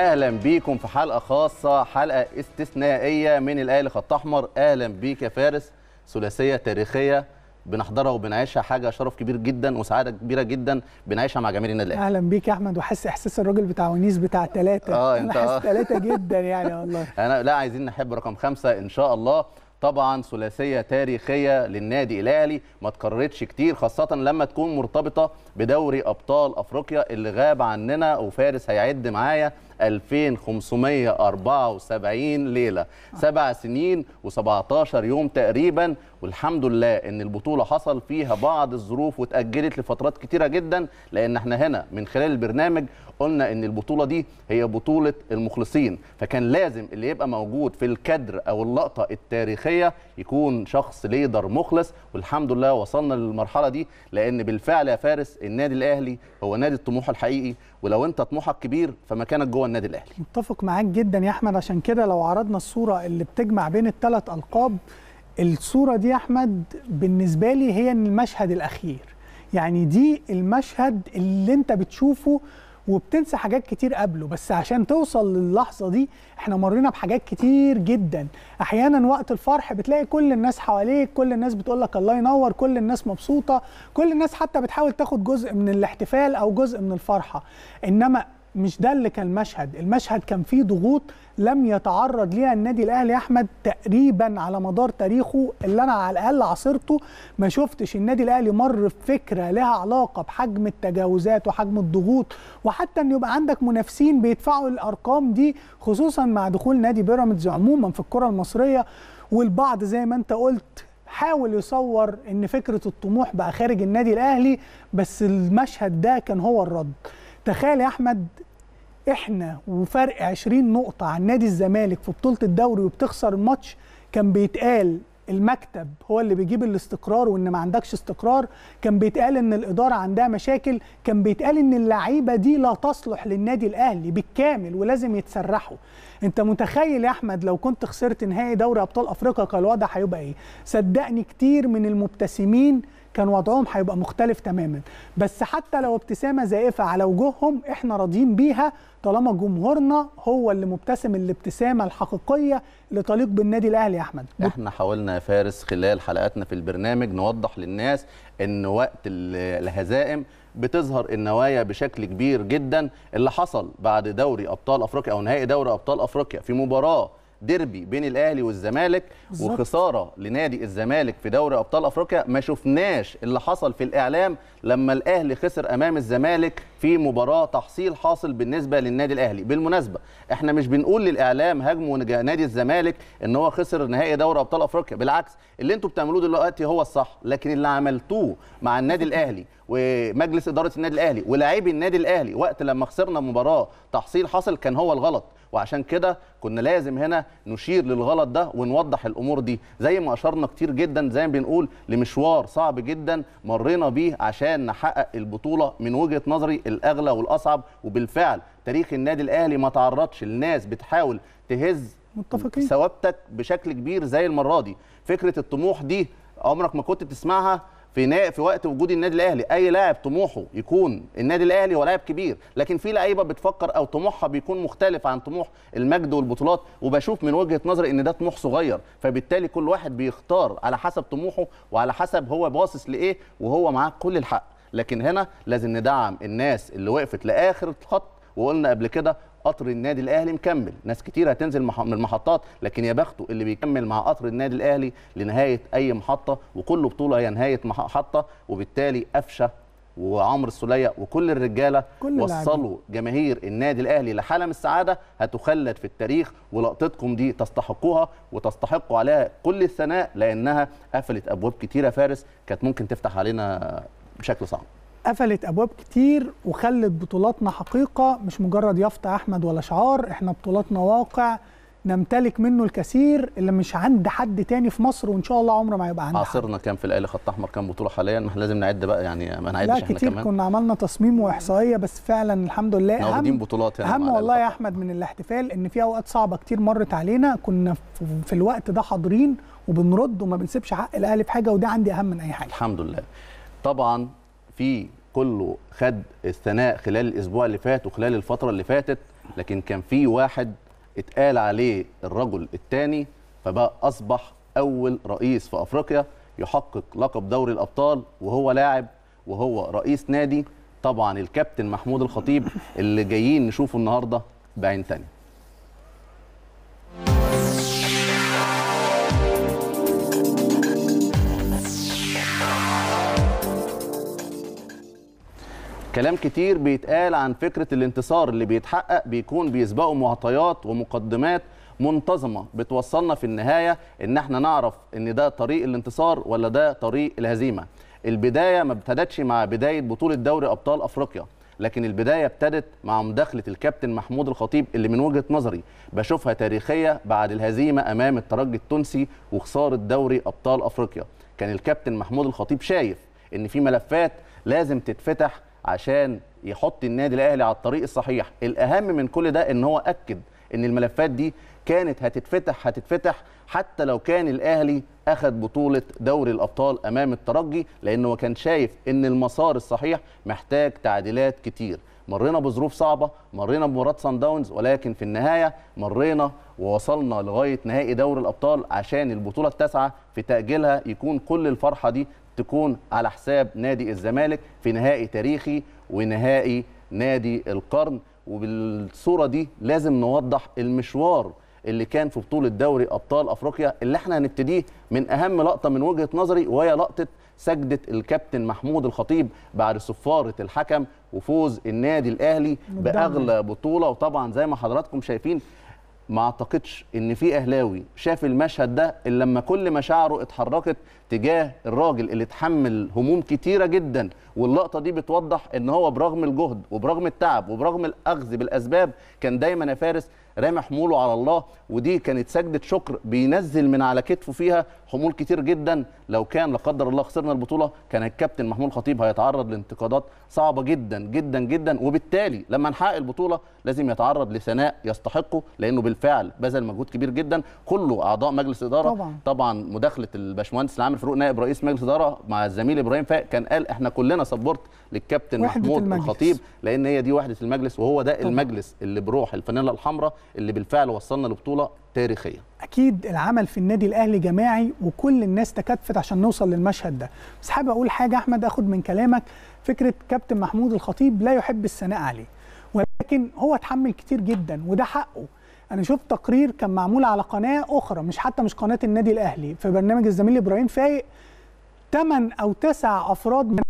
اهلا بيكم في حلقه خاصه حلقه استثنائيه من الاهلي خط احمر اهلا بيك يا فارس ثلاثيه تاريخيه بنحضرها وبنعيشها حاجه شرف كبير جدا وسعاده كبيره جدا بنعيشها مع جماهير النادي الاهلي اهلا بيك يا احمد وحاسس احساس الراجل بتاع ونيس بتاع ثلاثه اه انت حاسس ثلاثه آه. جدا يعني والله انا لا عايزين نحب رقم خمسة ان شاء الله طبعا ثلاثيه تاريخيه للنادي الاهلي ما تكررتش كتير خاصه لما تكون مرتبطه بدوري ابطال افريقيا اللي غاب عننا وفارس هيعد معايا 2574 ليله سبع سنين و17 يوم تقريبا والحمد لله ان البطوله حصل فيها بعض الظروف وتاجلت لفترات كتيره جدا لان احنا هنا من خلال البرنامج قلنا ان البطوله دي هي بطوله المخلصين فكان لازم اللي يبقى موجود في الكادر او اللقطه التاريخيه يكون شخص ليدر مخلص والحمد لله وصلنا للمرحله دي لان بالفعل يا فارس النادي الاهلي هو نادي الطموح الحقيقي ولو انت طموحك كبير فمكانك جوه النادي الاهلي متفق معاك جدا يا احمد عشان كده لو عرضنا الصوره اللي بتجمع بين الثلاث القاب الصوره دي يا احمد بالنسبه لي هي المشهد الاخير يعني دي المشهد اللي انت بتشوفه وبتنسى حاجات كتير قبله بس عشان توصل للحظه دي احنا مرينا بحاجات كتير جدا احيانا وقت الفرح بتلاقي كل الناس حواليك كل الناس بتقول لك الله ينور كل الناس مبسوطه كل الناس حتى بتحاول تاخد جزء من الاحتفال او جزء من الفرحه انما مش ده اللي كان المشهد المشهد كان فيه ضغوط لم يتعرض ليها النادي الاهلي احمد تقريبا على مدار تاريخه اللي انا على الاقل عاصرته ما شفتش النادي الاهلي مر بفكره لها علاقه بحجم التجاوزات وحجم الضغوط وحتى ان يبقى عندك منافسين بيدفعوا الارقام دي خصوصا مع دخول نادي بيراميدز عموما في الكره المصريه والبعض زي ما انت قلت حاول يصور ان فكره الطموح بقى خارج النادي الاهلي بس المشهد ده كان هو الرد تخيل يا احمد احنا وفرق 20 نقطه عن نادي الزمالك في بطوله الدوري وبتخسر الماتش كان بيتقال المكتب هو اللي بيجيب الاستقرار وان ما عندكش استقرار كان بيتقال ان الاداره عندها مشاكل كان بيتقال ان اللعيبه دي لا تصلح للنادي الاهلي بالكامل ولازم يتسرحوا انت متخيل يا احمد لو كنت خسرت نهائي دوري ابطال افريقيا كان الوضع هيبقى ايه صدقني كتير من المبتسمين كان وضعهم هيبقى مختلف تماما بس حتى لو ابتسامه زائفه على وجوههم احنا راضيين بيها طالما جمهورنا هو اللي مبتسم الابتسامه الحقيقيه اللي بالنادي الاهلي يا احمد احنا حاولنا يا فارس خلال حلقاتنا في البرنامج نوضح للناس ان وقت الهزائم بتظهر النوايا بشكل كبير جدا اللي حصل بعد دوري ابطال افريقيا او نهائي دوري ابطال افريقيا في مباراه ديربي بين الاهلي والزمالك بالزبط. وخساره لنادي الزمالك في دوري ابطال افريقيا ما شفناش اللي حصل في الاعلام لما الاهلي خسر امام الزمالك في مباراه تحصيل حاصل بالنسبه للنادي الاهلي بالمناسبه احنا مش بنقول للاعلام هاجموا نادي الزمالك ان هو خسر نهائي دوري ابطال افريقيا بالعكس اللي انتم بتعملوه دلوقتي هو الصح لكن اللي عملتوه مع النادي الاهلي ومجلس اداره النادي الاهلي ولاعبي النادي الاهلي وقت لما خسرنا مباراه تحصيل حصل كان هو الغلط وعشان كده كنا لازم هنا نشير للغلط ده ونوضح الامور دي زي ما اشرنا كتير جدا زي ما بنقول لمشوار صعب جدا مرينا بيه عشان نحقق البطوله من وجهه نظري الاغلى والاصعب وبالفعل تاريخ النادي الاهلي ما تعرضش لناس بتحاول تهز متفقين ثوابتك بشكل كبير زي المره دي فكره الطموح دي عمرك ما كنت تسمعها في في وقت وجود النادي الاهلي اي لاعب طموحه يكون النادي الاهلي هو لاعب كبير لكن في لعيبه بتفكر او طموحها بيكون مختلف عن طموح المجد والبطولات وبشوف من وجهه نظري ان ده طموح صغير فبالتالي كل واحد بيختار على حسب طموحه وعلى حسب هو باصص لايه وهو معاه كل الحق لكن هنا لازم ندعم الناس اللي وقفت لاخر الخط وقلنا قبل كده قطر النادي الاهلي مكمل ناس كتير هتنزل من المحطات لكن يا بخته اللي بيكمل مع قطر النادي الاهلي لنهايه اي محطه وكل بطوله هي نهايه محطه وبالتالي قفشه وعمرو السوليه وكل الرجاله كل وصلوا العجل. جماهير النادي الاهلي لحلم السعاده هتخلد في التاريخ ولقطتكم دي تستحقوها وتستحقوا عليها كل الثناء لانها قفلت ابواب كتيره فارس كانت ممكن تفتح علينا بشكل صعب قفلت ابواب كتير وخلت بطولاتنا حقيقه مش مجرد يافطه احمد ولا شعار احنا بطولاتنا واقع نمتلك منه الكثير اللي مش عند حد تاني في مصر وان شاء الله عمره ما يبقى عندنا عصرنا كام في الاهلي خط احمر كام بطوله حاليا ما لازم نعد بقى يعني ما نعدش لا احنا كتير كمان كنا عملنا تصميم واحصائيه بس فعلا الحمد لله اهم بطولات يعني اهم والله يا احمد من الاحتفال ان في اوقات صعبه كتير مرت علينا كنا في الوقت ده حاضرين وبنرد وما بنسيبش حق الاهلي في حاجه وده عندي اهم من اي حاجه الحمد لله طبعا في كله خد الثناء خلال الاسبوع اللي فات وخلال الفتره اللي فاتت لكن كان في واحد اتقال عليه الرجل الثاني فبقى اصبح اول رئيس في افريقيا يحقق لقب دوري الابطال وهو لاعب وهو رئيس نادي طبعا الكابتن محمود الخطيب اللي جايين نشوفه النهارده بعين ثانيه كلام كتير بيتقال عن فكرة الانتصار اللي بيتحقق بيكون بيسبقه معطيات ومقدمات منتظمة بتوصلنا في النهاية ان احنا نعرف ان ده طريق الانتصار ولا ده طريق الهزيمة البداية ما ابتدتش مع بداية بطولة دوري أبطال أفريقيا لكن البدايه ابتدت مع مداخله الكابتن محمود الخطيب اللي من وجهه نظري بشوفها تاريخيه بعد الهزيمه امام الترجي التونسي وخساره دوري ابطال افريقيا كان الكابتن محمود الخطيب شايف ان في ملفات لازم تتفتح عشان يحط النادي الاهلي على الطريق الصحيح الاهم من كل ده ان هو اكد ان الملفات دي كانت هتتفتح هتتفتح حتى لو كان الاهلي اخذ بطوله دوري الابطال امام الترجي لانه كان شايف ان المسار الصحيح محتاج تعديلات كتير مرينا بظروف صعبه مرينا بمباراه سان داونز ولكن في النهايه مرينا ووصلنا لغايه نهائي دوري الابطال عشان البطوله التاسعه في تاجيلها يكون كل الفرحه دي تكون على حساب نادي الزمالك في نهائي تاريخي ونهائي نادي القرن وبالصوره دي لازم نوضح المشوار اللي كان في بطوله دوري ابطال افريقيا اللي احنا هنبتديه من اهم لقطه من وجهه نظري وهي لقطه سجدة الكابتن محمود الخطيب بعد صفارة الحكم وفوز النادي الأهلي بأغلى بطولة وطبعا زي ما حضراتكم شايفين ما اعتقدش ان في اهلاوي شاف المشهد ده الا لما كل مشاعره اتحركت تجاه الراجل اللي اتحمل هموم كتيره جدا واللقطه دي بتوضح ان هو برغم الجهد وبرغم التعب وبرغم الاخذ بالاسباب كان دايما يا فارس رامي حموله على الله ودي كانت سجده شكر بينزل من على كتفه فيها حمول كتير جدا لو كان لا قدر الله خسرنا البطوله كان الكابتن محمود خطيب هيتعرض لانتقادات صعبه جدا جدا جدا وبالتالي لما نحقق البطوله لازم يتعرض لثناء يستحقه لانه بالفعل بذل مجهود كبير جدا كله اعضاء مجلس اداره طبعا, طبعا مداخله الباشمهندس العامر فاروق نائب رئيس مجلس اداره مع الزميل ابراهيم فاق كان قال احنا كلنا سبورت للكابتن محمود المجلس. الخطيب لان هي دي وحده المجلس وهو ده طبعا. المجلس اللي بروح الفانيلا الحمراء اللي بالفعل وصلنا لبطوله تاريخيه اكيد العمل في النادي الاهلي جماعي وكل الناس تكاتفت عشان نوصل للمشهد ده بس حابب اقول حاجه احمد اخد من كلامك فكره كابتن محمود الخطيب لا يحب الثناء عليه ولكن هو اتحمل كتير جدا وده حقه انا شفت تقرير كان معمول على قناه اخرى مش حتى مش قناه النادي الاهلي في برنامج الزميل ابراهيم فايق 8 او 9 افراد من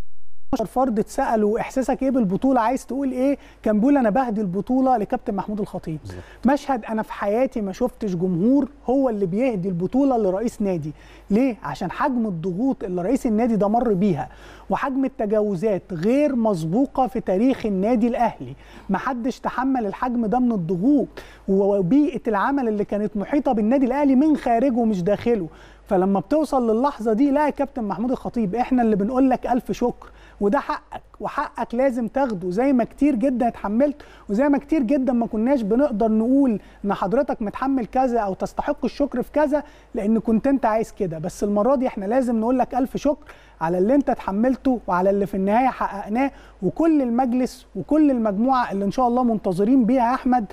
فرد اتسالوا احساسك ايه بالبطوله عايز تقول ايه كان بيقول انا بهدي البطوله لكابتن محمود الخطيب مشهد انا في حياتي ما شفتش جمهور هو اللي بيهدي البطوله لرئيس نادي ليه عشان حجم الضغوط اللي رئيس النادي ده مر بيها وحجم التجاوزات غير مسبوقه في تاريخ النادي الاهلي ما حدش تحمل الحجم ده من الضغوط وبيئه العمل اللي كانت محيطه بالنادي الاهلي من خارجه مش داخله فلما بتوصل للحظه دي لا يا كابتن محمود الخطيب احنا اللي بنقول لك الف شكر وده حقك وحقك لازم تاخده زي ما كتير جدا اتحملت وزي ما كتير جدا ما كناش بنقدر نقول ان حضرتك متحمل كذا او تستحق الشكر في كذا لان كنت انت عايز كده بس المره دي احنا لازم نقول لك الف شكر على اللي انت اتحملته وعلى اللي في النهايه حققناه وكل المجلس وكل المجموعه اللي ان شاء الله منتظرين بيها يا احمد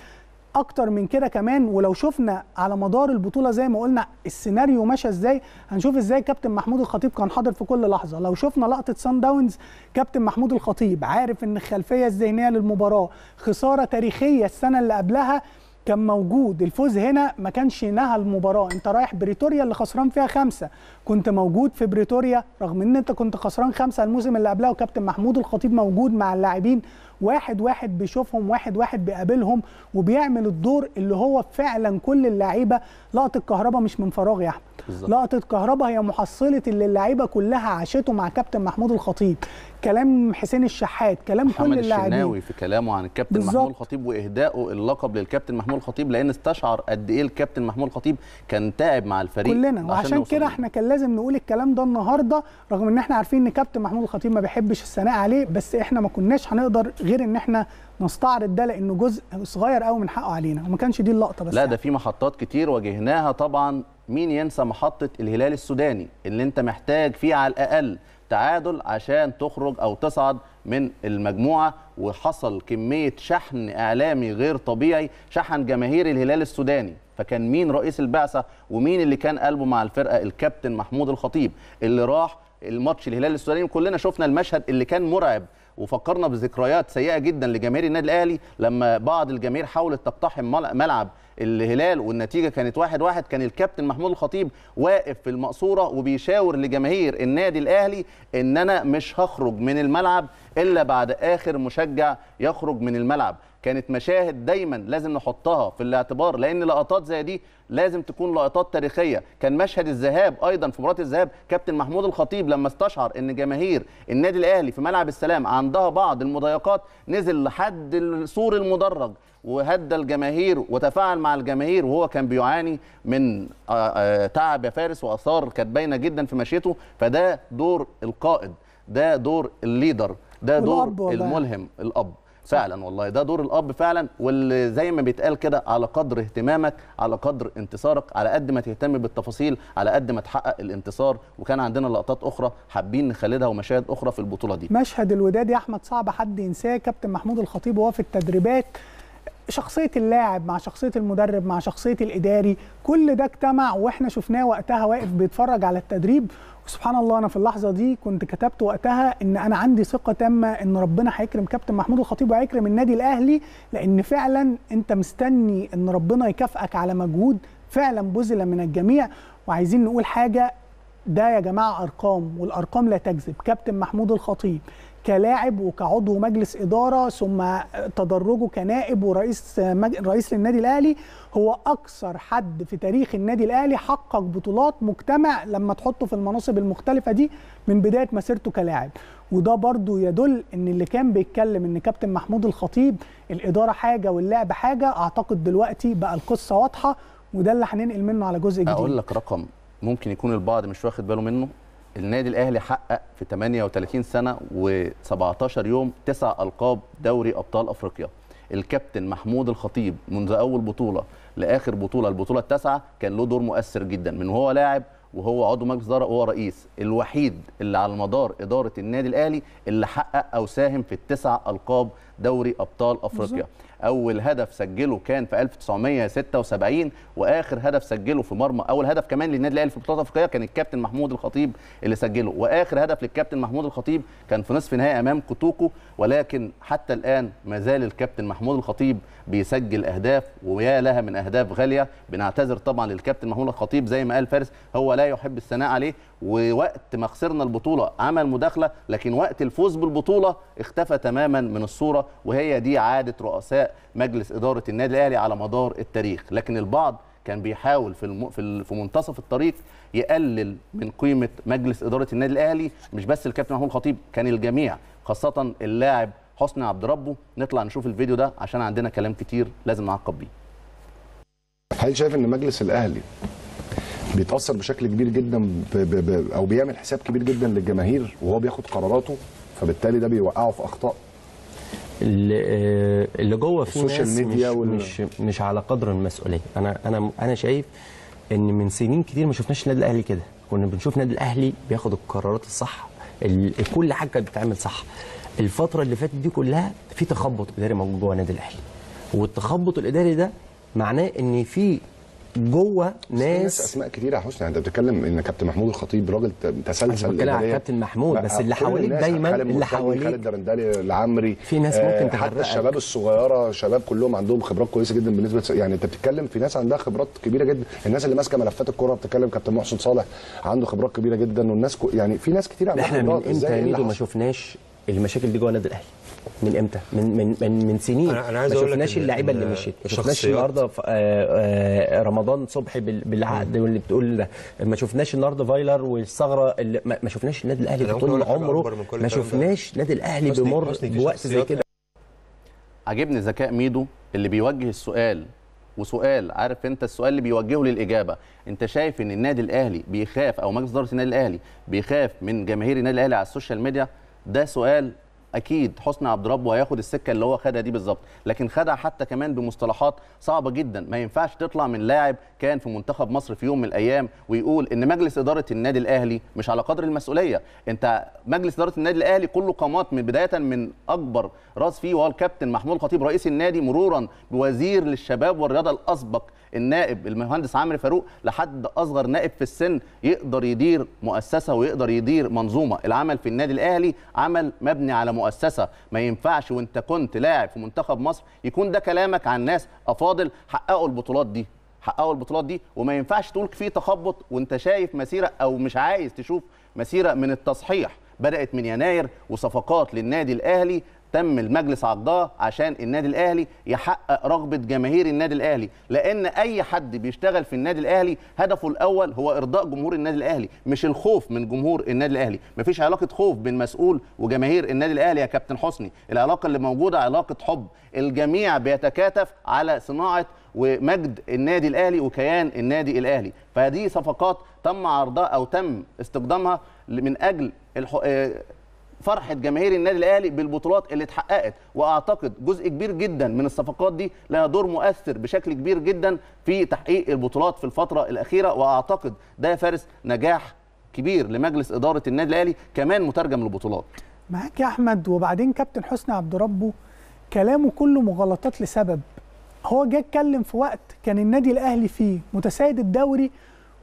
اكتر من كده كمان ولو شفنا على مدار البطوله زي ما قلنا السيناريو ماشى ازاي هنشوف ازاي كابتن محمود الخطيب كان حاضر في كل لحظه لو شفنا لقطه سان داونز كابتن محمود الخطيب عارف ان الخلفيه الذهنيه للمباراه خساره تاريخيه السنه اللي قبلها كان موجود الفوز هنا ما كانش نهى المباراه انت رايح بريتوريا اللي خسران فيها خمسه كنت موجود في بريتوريا رغم ان انت كنت خسران خمسه الموسم اللي قبلها وكابتن محمود الخطيب موجود مع اللاعبين واحد واحد بيشوفهم واحد واحد بيقابلهم وبيعمل الدور اللي هو فعلا كل اللعيبه لقطه كهربا مش من فراغ يا احمد لقطه كهربا هي محصله اللي اللعيبه كلها عاشته مع كابتن محمود الخطيب كلام حسين الشحات كلام كل اللاعبين الشناوي في كلامه عن الكابتن بالزبط. محمود الخطيب واهدائه اللقب للكابتن محمود الخطيب لان استشعر قد ايه الكابتن محمود الخطيب كان تعب مع الفريق كلنا وعشان كده احنا كان لازم نقول الكلام ده النهارده رغم ان احنا عارفين ان كابتن محمود الخطيب ما بيحبش الثناء عليه بس احنا ما كناش هنقدر غير ان احنا نستعرض ده لانه جزء صغير قوي من حقه علينا وما كانش دي اللقطه بس لا يعني. ده في محطات كتير واجهناها طبعا مين ينسى محطه الهلال السوداني اللي انت محتاج فيه على الاقل تعادل عشان تخرج او تصعد من المجموعه وحصل كميه شحن اعلامي غير طبيعي شحن جماهير الهلال السوداني فكان مين رئيس البعثه ومين اللي كان قلبه مع الفرقه الكابتن محمود الخطيب اللي راح الماتش الهلال السوداني كلنا شفنا المشهد اللي كان مرعب وفكرنا بذكريات سيئه جدا لجماهير النادي الاهلي لما بعض الجماهير حاولت تقتحم ملعب الهلال والنتيجه كانت 1-1 واحد واحد كان الكابتن محمود الخطيب واقف في المقصوره وبيشاور لجماهير النادي الاهلي ان انا مش هخرج من الملعب الا بعد اخر مشجع يخرج من الملعب كانت مشاهد دايما لازم نحطها في الاعتبار لان لقطات زي دي لازم تكون لقطات تاريخيه كان مشهد الذهاب ايضا في مباراه الذهاب كابتن محمود الخطيب لما استشعر ان جماهير النادي الاهلي في ملعب السلام عندها بعض المضايقات نزل لحد السور المدرج وهدى الجماهير وتفاعل مع الجماهير وهو كان بيعاني من آه، آه، تعب يا فارس واثار كانت باينه جدا في مشيته فده دور القائد ده دور الليدر ده دور الملهم الاب فعلا والله ده دور الاب فعلا واللي زي ما بيتقال كده على قدر اهتمامك على قدر انتصارك على قد ما تهتم بالتفاصيل على قد ما تحقق الانتصار وكان عندنا لقطات اخرى حابين نخلدها ومشاهد اخرى في البطوله دي مشهد الوداد يا احمد صعب حد ينساه كابتن محمود الخطيب وهو في التدريبات شخصيه اللاعب مع شخصيه المدرب مع شخصيه الاداري كل ده اجتمع واحنا شفناه وقتها واقف بيتفرج على التدريب وسبحان الله انا في اللحظه دي كنت كتبت وقتها ان انا عندي ثقه تامه ان ربنا هيكرم كابتن محمود الخطيب وهيكرم النادي الاهلي لان فعلا انت مستني ان ربنا يكافئك على مجهود فعلا بذل من الجميع وعايزين نقول حاجه ده يا جماعه ارقام والارقام لا تكذب كابتن محمود الخطيب كلاعب وكعضو مجلس اداره ثم تدرجه كنائب ورئيس مج... رئيس للنادي الاهلي هو اكثر حد في تاريخ النادي الاهلي حقق بطولات مجتمع لما تحطه في المناصب المختلفه دي من بدايه مسيرته كلاعب وده برضو يدل ان اللي كان بيتكلم ان كابتن محمود الخطيب الاداره حاجه واللعب حاجه اعتقد دلوقتي بقى القصه واضحه وده اللي هننقل منه على جزء جديد اقول لك رقم ممكن يكون البعض مش واخد باله منه النادي الاهلي حقق في 38 سنه و17 يوم تسع القاب دوري ابطال افريقيا الكابتن محمود الخطيب منذ اول بطوله لاخر بطوله البطوله التاسعه كان له دور مؤثر جدا من وهو لاعب وهو عضو مجلس اداره وهو رئيس الوحيد اللي على مدار اداره النادي الاهلي اللي حقق او ساهم في التسع القاب دوري ابطال افريقيا اول هدف سجله كان في 1976 واخر هدف سجله في مرمى اول هدف كمان للنادي الاهلي في البطوله الافريقيه كان الكابتن محمود الخطيب اللي سجله واخر هدف للكابتن محمود الخطيب كان في نصف نهائي امام كوتوكو ولكن حتى الان ما زال الكابتن محمود الخطيب بيسجل اهداف ويا لها من اهداف غاليه بنعتذر طبعا للكابتن محمود الخطيب زي ما قال فارس هو لا يحب الثناء عليه ووقت ما خسرنا البطوله عمل مداخله لكن وقت الفوز بالبطوله اختفى تماما من الصوره وهي دي عاده رؤساء مجلس اداره النادي الاهلي على مدار التاريخ لكن البعض كان بيحاول في الم... في, منتصف الطريق يقلل من قيمه مجلس اداره النادي الاهلي مش بس الكابتن محمود الخطيب كان الجميع خاصه اللاعب حسني عبد ربه نطلع نشوف الفيديو ده عشان عندنا كلام كتير لازم نعقب بيه. هل شايف ان مجلس الاهلي بيتاثر بشكل كبير جدا ب ب ب او بيعمل حساب كبير جدا للجماهير وهو بياخد قراراته فبالتالي ده بيوقعه في اخطاء آه، اللي جوه في السوشيال ميديا مش, وال... مش مش على قدر المسؤوليه انا انا انا شايف ان من سنين كتير ما شفناش النادي الاهلي كده كنا بنشوف النادي الاهلي بياخد القرارات الصح كل حاجه كانت بتتعمل صح الفتره اللي فاتت دي كلها في تخبط اداري موجود جوه النادي الاهلي والتخبط الاداري ده معناه ان في جوه ناس اسماء كتير يا حسني يعني انت بتتكلم ان كابتن محمود الخطيب راجل تسلسل بتكلم على كابتن محمود بس اللي حواليك دايما اللي حواليك خالد درندلي العمري في ناس ممكن آه، تغرقك حتى الشباب الصغيره شباب كلهم عندهم خبرات كويسه جدا بالنسبه يعني انت بتتكلم في ناس عندها خبرات كبيره جدا الناس اللي ماسكه ملفات الكوره بتتكلم كابتن محسن صالح عنده خبرات كبيره جدا والناس يعني في ناس كتير عندها خبرات احنا من امتى ما شفناش المشاكل دي جوه النادي الاهلي من امتى من من من, من سنين أنا أنا عايز ما شفناش اللعيبه اللي مشيت ما شفناش النهارده آه، آه، رمضان صبحي بالعقد واللي بتقول ده ما شفناش النهارده فايلر والثغره اللي ما شفناش النادي الاهلي طول عمره ما شفناش النادي الاهلي بيمر بوقت زي كده عجبني ذكاء ميدو اللي بيوجه السؤال وسؤال عارف انت السؤال اللي بيوجهه للاجابه انت شايف ان النادي الاهلي بيخاف او مجلس اداره النادي الاهلي بيخاف من جماهير النادي الاهلي على السوشيال ميديا ده سؤال اكيد حسني عبد ربه هياخد السكه اللي هو خدها دي بالظبط لكن خدها حتى كمان بمصطلحات صعبه جدا ما ينفعش تطلع من لاعب كان في منتخب مصر في يوم من الايام ويقول ان مجلس اداره النادي الاهلي مش على قدر المسؤوليه انت مجلس اداره النادي الاهلي كله قامات من بدايه من اكبر راس فيه وهو الكابتن محمود الخطيب رئيس النادي مرورا بوزير للشباب والرياضه الاسبق النائب المهندس عامر فاروق لحد اصغر نائب في السن يقدر يدير مؤسسه ويقدر يدير منظومه العمل في النادي الاهلي عمل مبني على مؤسسه ما ينفعش وانت كنت لاعب في منتخب مصر يكون ده كلامك عن ناس افاضل حققوا البطولات دي حققوا البطولات دي وما ينفعش تقول في تخبط وانت شايف مسيره او مش عايز تشوف مسيره من التصحيح بدات من يناير وصفقات للنادي الاهلي تم المجلس عضاه عشان النادي الاهلي يحقق رغبه جماهير النادي الاهلي لان اي حد بيشتغل في النادي الاهلي هدفه الاول هو ارضاء جمهور النادي الاهلي مش الخوف من جمهور النادي الاهلي مفيش علاقه خوف بين مسؤول وجماهير النادي الاهلي يا كابتن حسني العلاقه اللي موجوده علاقه حب الجميع بيتكاتف على صناعه ومجد النادي الاهلي وكيان النادي الاهلي فهذه صفقات تم عرضها او تم استقدامها من اجل آه، فرحه جماهير النادي الاهلي بالبطولات اللي اتحققت واعتقد جزء كبير جدا من الصفقات دي لها دور مؤثر بشكل كبير جدا في تحقيق البطولات في الفتره الاخيره واعتقد ده فارس نجاح كبير لمجلس اداره النادي الاهلي كمان مترجم للبطولات معاك يا احمد وبعدين كابتن حسني عبد ربه كلامه كله مغالطات لسبب هو جه اتكلم في وقت كان النادي الاهلي فيه متسيد الدوري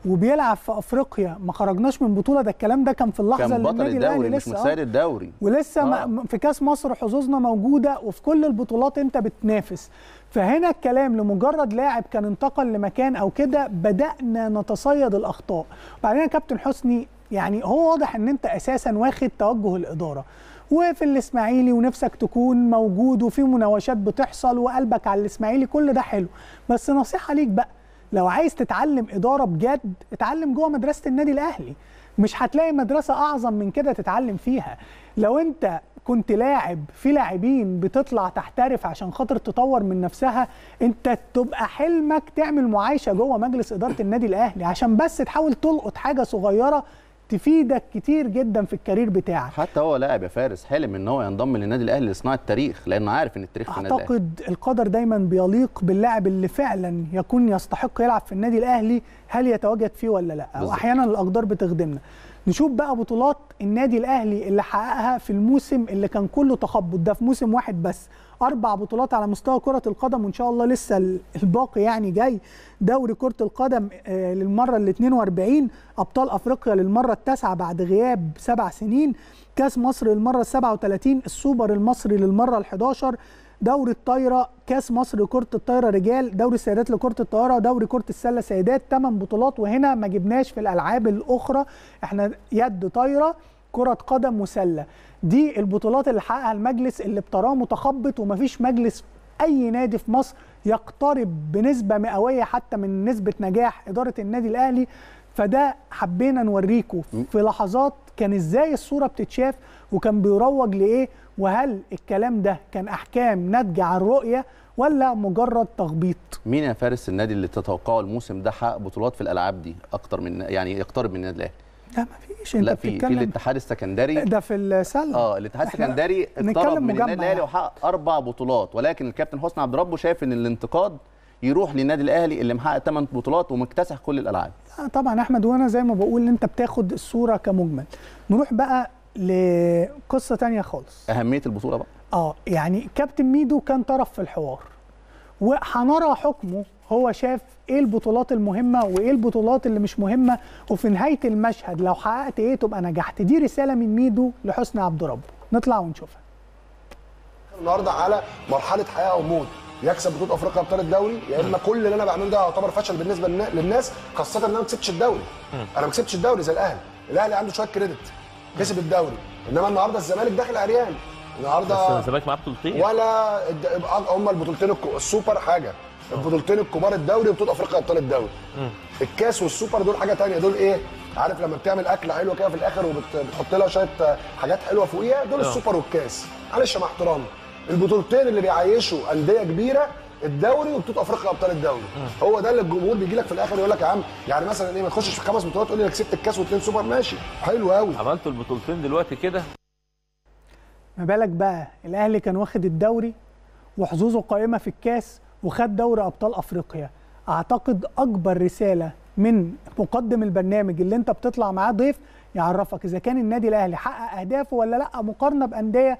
وبيلعب في افريقيا ما خرجناش من بطوله ده الكلام ده كان في اللحظه كان اللي بطل الدوري مش متسيد آه. الدوري ولسه آه. في كاس مصر حظوظنا موجوده وفي كل البطولات انت بتنافس فهنا الكلام لمجرد لاعب كان انتقل لمكان او كده بدانا نتصيد الاخطاء بعدين يا كابتن حسني يعني هو واضح ان انت اساسا واخد توجه الاداره وفي الاسماعيلي ونفسك تكون موجود وفي مناوشات بتحصل وقلبك على الاسماعيلي كل ده حلو بس نصيحه ليك بقى لو عايز تتعلم اداره بجد اتعلم جوه مدرسه النادي الاهلي مش هتلاقي مدرسه اعظم من كده تتعلم فيها لو انت كنت لاعب في لاعبين بتطلع تحترف عشان خاطر تطور من نفسها انت تبقى حلمك تعمل معايشه جوه مجلس اداره النادي الاهلي عشان بس تحاول تلقط حاجه صغيره تفيدك كتير جدا في الكارير بتاعك حتى هو لاعب يا فارس حلم ان هو ينضم للنادي الاهلي لصناعه التاريخ لانه عارف ان التاريخ في النادي اعتقد القدر دايما بيليق باللاعب اللي فعلا يكون يستحق يلعب في النادي الاهلي هل يتواجد فيه ولا لا بالزبط. واحيانا الاقدار بتخدمنا نشوف بقى بطولات النادي الاهلي اللي حققها في الموسم اللي كان كله تخبط ده في موسم واحد بس اربع بطولات على مستوى كره القدم وان شاء الله لسه الباقي يعني جاي دوري كره القدم آه، للمره ال 42 ابطال افريقيا للمره التاسعه بعد غياب سبع سنين كاس مصر للمره ال 37 السوبر المصري للمره ال 11 دوري الطايره كاس مصر لكره الطايره رجال دوري السيدات لكره الطايره دوري كره السله سيدات ثمان بطولات وهنا ما جبناش في الالعاب الاخرى احنا يد طايره كره قدم وسله دي البطولات اللي حققها المجلس اللي بتراه متخبط ومفيش مجلس اي نادي في مصر يقترب بنسبه مئويه حتى من نسبه نجاح اداره النادي الاهلي فده حبينا نوريكم في لحظات كان ازاي الصوره بتتشاف وكان بيروج لايه وهل الكلام ده كان احكام ناتجه عن رؤيه ولا مجرد تخبيط مين يا فارس النادي اللي تتوقعه الموسم ده حقق بطولات في الالعاب دي اكتر من يعني يقترب من النادي الاهلي لا ما فيش انت لا في في الاتحاد السكندري ده في السله اه الاتحاد السكندري اقترب من النادي الاهلي وحقق اربع بطولات ولكن الكابتن حسني عبد ربه شايف ان الانتقاد يروح للنادي الاهلي اللي محقق ثمان بطولات ومكتسح كل الالعاب طبعا احمد وانا زي ما بقول انت بتاخد الصوره كمجمل نروح بقى لقصه تانية خالص اهميه البطوله بقى اه يعني كابتن ميدو كان طرف في الحوار وهنرى حكمه هو شاف ايه البطولات المهمه وايه البطولات اللي مش مهمه وفي نهايه المشهد لو حققت ايه تبقى نجحت دي رساله من ميدو لحسني عبد رب نطلع ونشوفها النهارده على مرحله حياه او موت يكسب بطوله افريقيا ابطال الدوري يا اما كل اللي انا بعمله ده يعتبر فشل بالنسبه للناس خاصه ان انا ما كسبتش الدوري انا ما كسبتش الدوري زي الاهلي الاهلي عنده شويه كريدت كسب الدوري انما النهارده الزمالك داخل عريان النهارده بس الزمالك معاه بطولتين ولا هم البطولتين السوبر حاجه البطولتين الكبار الدوري وبطوله افريقيا ابطال الدوري الكاس والسوبر دول حاجه ثانيه دول ايه عارف لما بتعمل اكل حلو كده في الاخر وبتحط لها شويه آه، حاجات حلوه فوقيها دول آه. السوبر والكاس معلش مع احترامي البطولتين اللي بيعيشوا انديه كبيره الدوري وبطوله افريقيا ابطال الدوري هو ده اللي الجمهور بيجي لك في الاخر يقول لك يا عم يعني مثلا ايه ما تخشش في خمس بطولات تقول لي انا كسبت الكاس واثنين سوبر ماشي حلو قوي عملتوا البطولتين دلوقتي كده ما بالك بقى الاهلي كان واخد الدوري وحظوظه قائمه في الكاس وخد دوري ابطال افريقيا اعتقد اكبر رساله من مقدم البرنامج اللي انت بتطلع معاه ضيف يعرفك اذا كان النادي الاهلي حقق اهدافه ولا لا مقارنه بانديه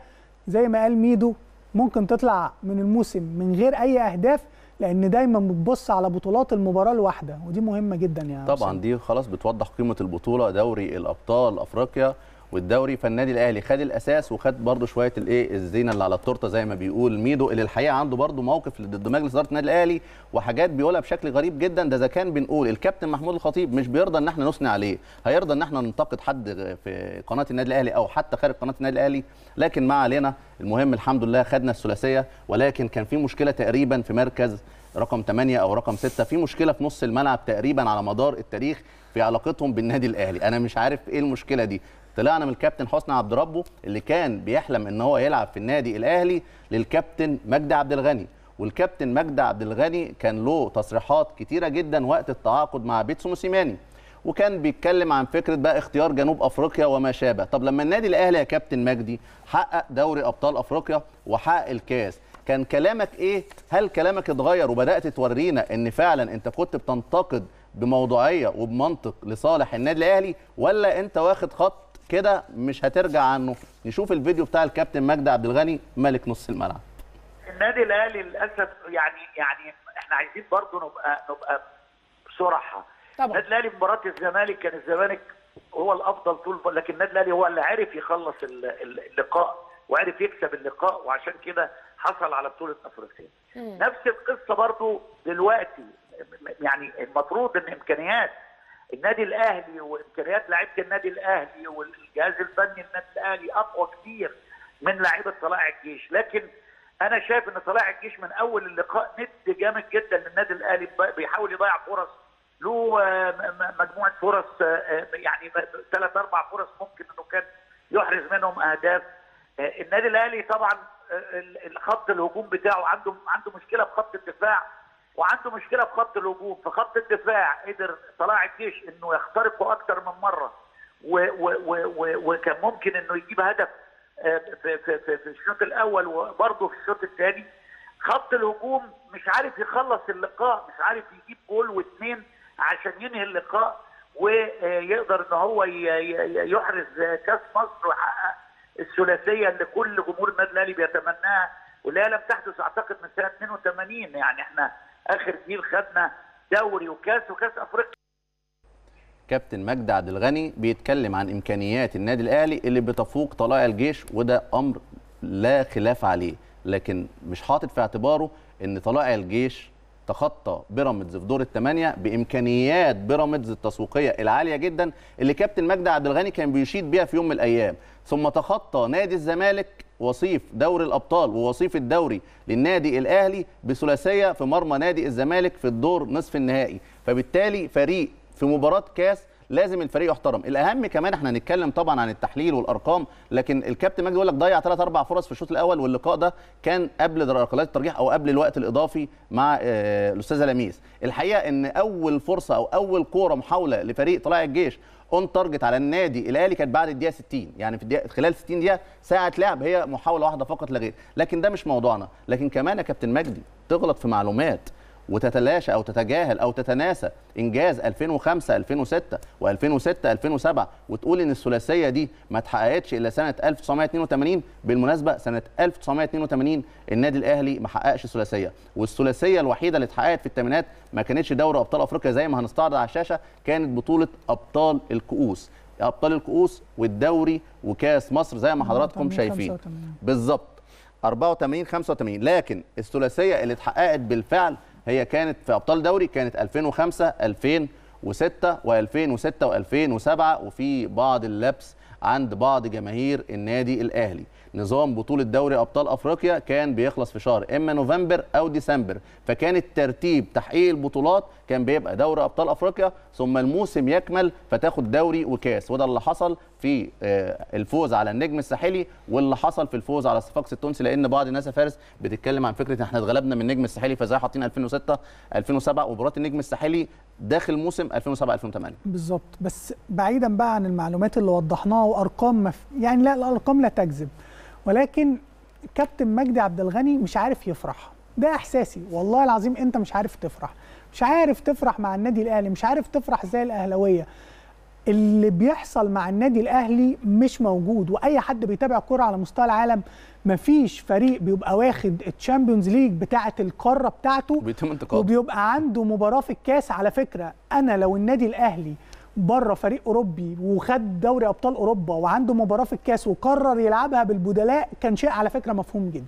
زي ما قال ميدو ممكن تطلع من الموسم من غير اي اهداف لان دايما بتبص على بطولات المباراه الواحده ودي مهمه جدا يعني طبعا دي خلاص بتوضح قيمه البطوله دوري الابطال افريقيا والدوري فالنادي الاهلي خد الاساس وخد برده شويه الايه الزينه اللي على التورته زي ما بيقول ميدو اللي الحقيقه عنده برده موقف ضد مجلس اداره النادي الاهلي وحاجات بيقولها بشكل غريب جدا ده اذا كان بنقول الكابتن محمود الخطيب مش بيرضى ان احنا نثني عليه هيرضى ان احنا ننتقد حد في قناه النادي الاهلي او حتى خارج قناه النادي الاهلي لكن ما علينا المهم الحمد لله خدنا الثلاثيه ولكن كان في مشكله تقريبا في مركز رقم 8 او رقم 6 في مشكله في نص الملعب تقريبا على مدار التاريخ في علاقتهم بالنادي الاهلي انا مش عارف ايه المشكله دي طلعنا من الكابتن حسني عبد ربه اللي كان بيحلم ان هو يلعب في النادي الاهلي للكابتن مجدي عبد الغني والكابتن مجدي عبد الغني كان له تصريحات كتيره جدا وقت التعاقد مع بيتسو موسيماني وكان بيتكلم عن فكره بقى اختيار جنوب افريقيا وما شابه طب لما النادي الاهلي يا كابتن مجدي حقق دوري ابطال افريقيا وحقق الكاس كان كلامك ايه هل كلامك اتغير وبدات تورينا ان فعلا انت كنت بتنتقد بموضوعيه وبمنطق لصالح النادي الاهلي ولا انت واخد خط كده مش هترجع عنه نشوف الفيديو بتاع الكابتن مجدي عبد الغني ملك نص الملعب النادي الاهلي للاسف يعني يعني احنا عايزين برضه نبقى نبقى بصراحه طبعا النادي الاهلي في مباراه الزمالك كان الزمالك هو الافضل طول لكن النادي الاهلي هو اللي عرف يخلص اللقاء وعرف يكسب اللقاء وعشان كده حصل على بطوله افريقيا نفس القصه برضه دلوقتي يعني المفروض ان امكانيات النادي الاهلي وامكانيات لعيبه النادي الاهلي والجهاز الفني النادي الاهلي اقوى كتير من لعيبه طلائع الجيش لكن انا شايف ان طلائع الجيش من اول اللقاء ند جامد جدا للنادي الاهلي بيحاول يضيع فرص له آه، مجموعه فرص آه، آه، يعني ثلاث اربع فرص ممكن انه كان يحرز منهم اهداف النادي الاهلي طبعا الخط الهجوم بتاعه عنده عنده مشكله في خط الدفاع وعنده مشكله في خط الهجوم في خط الدفاع قدر طلائع الجيش انه يخترقه اكثر من مره و و و وكان ممكن انه يجيب هدف آه، في, في, في, في الشوط الاول وبرضه في الشوط الثاني خط الهجوم مش عارف يخلص اللقاء مش عارف يجيب جول واثنين عشان ينهي اللقاء ويقدر ان هو يحرز كاس مصر ويحقق الثلاثيه اللي كل جمهور النادي الاهلي بيتمناها واللي لم تحدث اعتقد من سنه 82 يعني احنا اخر جيل خدنا دوري وكاس وكاس افريقيا كابتن مجدي عبد الغني بيتكلم عن امكانيات النادي الاهلي اللي بتفوق طلائع الجيش وده امر لا خلاف عليه لكن مش حاطط في اعتباره ان طلائع الجيش تخطى بيراميدز في دور الثمانيه بامكانيات بيراميدز التسويقيه العاليه جدا اللي كابتن مجدي عبد الغني كان بيشيد بيها في يوم من الايام ثم تخطى نادي الزمالك وصيف دوري الابطال ووصيف الدوري للنادي الاهلي بثلاثيه في مرمى نادي الزمالك في الدور نصف النهائي فبالتالي فريق في مباراه كاس لازم الفريق يحترم الاهم كمان احنا هنتكلم طبعا عن التحليل والارقام لكن الكابتن مجدي يقول لك ضيع ثلاث اربع فرص في الشوط الاول واللقاء ده كان قبل ركلات الترجيح او قبل الوقت الاضافي مع آه، الاستاذه لميس الحقيقه ان اول فرصه او اول كوره محاوله لفريق طلائع الجيش اون تارجت على النادي الاهلي كانت بعد الدقيقه 60 يعني في الدقيقه خلال 60 دقيقه ساعه لعب هي محاوله واحده فقط لا غير لكن ده مش موضوعنا لكن كمان يا كابتن مجدي تغلط في معلومات وتتلاشى او تتجاهل او تتناسى انجاز 2005 2006 و2006 2007 وتقول ان الثلاثيه دي ما اتحققتش الا سنه 1982 بالمناسبه سنه 1982 النادي الاهلي ما حققش ثلاثيه والثلاثيه الوحيده اللي اتحققت في الثمانينات ما كانتش دوري ابطال افريقيا زي ما هنستعرض على الشاشه كانت بطوله ابطال الكؤوس ابطال الكؤوس والدوري وكاس مصر زي ما حضراتكم شايفين بالظبط 84 85 لكن الثلاثيه اللي اتحققت بالفعل هي كانت في ابطال دوري كانت 2005 2006 و2006 و2007 وفي بعض اللبس عند بعض جماهير النادي الاهلي نظام بطوله دوري ابطال افريقيا كان بيخلص في شهر اما نوفمبر او ديسمبر فكان الترتيب تحقيق البطولات كان بيبقى دوري ابطال افريقيا ثم الموسم يكمل فتاخد دوري وكاس وده اللي حصل في آه، الفوز على النجم الساحلي واللي حصل في الفوز على صفاقس التونسي لان بعض الناس يا فارس بتتكلم عن فكره احنا اتغلبنا من النجم الساحلي فازاي حاطين 2006 2007 ومباراه النجم الساحلي داخل موسم 2007 2008 بالظبط بس بعيدا بقى عن المعلومات اللي وضحناها وارقام مف... يعني لا الارقام لا تكذب ولكن كابتن مجدي عبد الغني مش عارف يفرح ده احساسي والله العظيم انت مش عارف تفرح مش عارف تفرح مع النادي الاهلي مش عارف تفرح زي الاهلاويه اللي بيحصل مع النادي الاهلي مش موجود واي حد بيتابع كرة على مستوى العالم مفيش فريق بيبقى واخد الشامبيونز ليج بتاعه القاره بتاعته وبيتم انتقاد وبيبقى عنده مباراه في الكاس على فكره انا لو النادي الاهلي بره فريق اوروبي وخد دوري ابطال اوروبا وعنده مباراه في الكاس وقرر يلعبها بالبدلاء كان شيء على فكره مفهوم جدا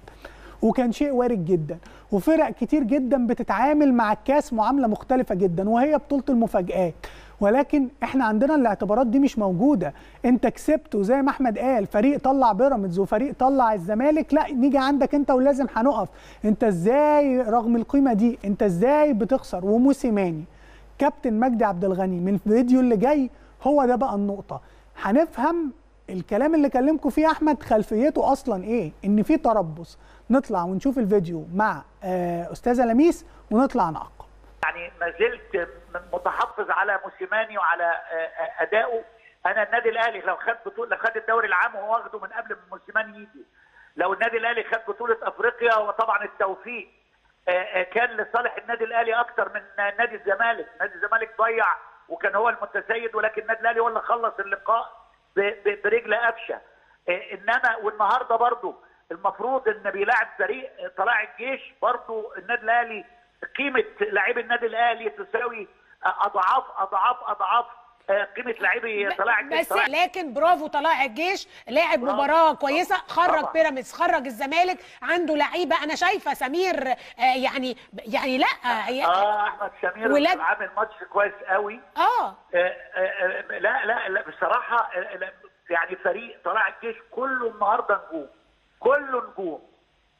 وكان شيء وارد جدا وفرق كتير جدا بتتعامل مع الكاس معامله مختلفه جدا وهي بطوله المفاجآت ولكن احنا عندنا الاعتبارات دي مش موجوده انت كسبت وزي ما احمد قال فريق طلع بيراميدز وفريق طلع الزمالك لا نيجي عندك انت ولازم هنقف انت ازاي رغم القيمه دي انت ازاي بتخسر وموسيماني كابتن مجدي عبد الغني من الفيديو اللي جاي هو ده بقى النقطه هنفهم الكلام اللي كلمكم فيه احمد خلفيته اصلا ايه ان في تربص نطلع ونشوف الفيديو مع آه، استاذه لميس ونطلع نعقب يعني ما زلت متحفظ على موسيماني وعلى آه، اداؤه انا النادي الاهلي لو خد بطوله لو خد الدوري العام وهو واخده من قبل ما موسيماني يجي لو النادي الاهلي خد بطوله افريقيا وطبعا التوفيق آه، آه، كان لصالح النادي الاهلي اكتر من نادي الزمالك، نادي الزمالك ضيع وكان هو المتسيد ولكن النادي الاهلي هو اللي خلص اللقاء برجل قفشه. آه، انما والنهارده برضه المفروض ان بيلاعب فريق طلائع الجيش برضه النادي الاهلي قيمه لاعبي النادي الاهلي تساوي اضعاف اضعاف اضعاف آه، قيمه لاعبي طلائع الجيش بس لكن برافو طلائع الجيش لاعب مباراه كويسه خرج بيراميدز خرج الزمالك عنده لعيبه انا شايفه سمير آه، يعني يعني لا آه, آه، احمد سمير ولاد... عامل ماتش كويس قوي آه. آه, آه لا لا لا بصراحه لا يعني فريق طلائع الجيش كله النهارده نجوم كله نجوم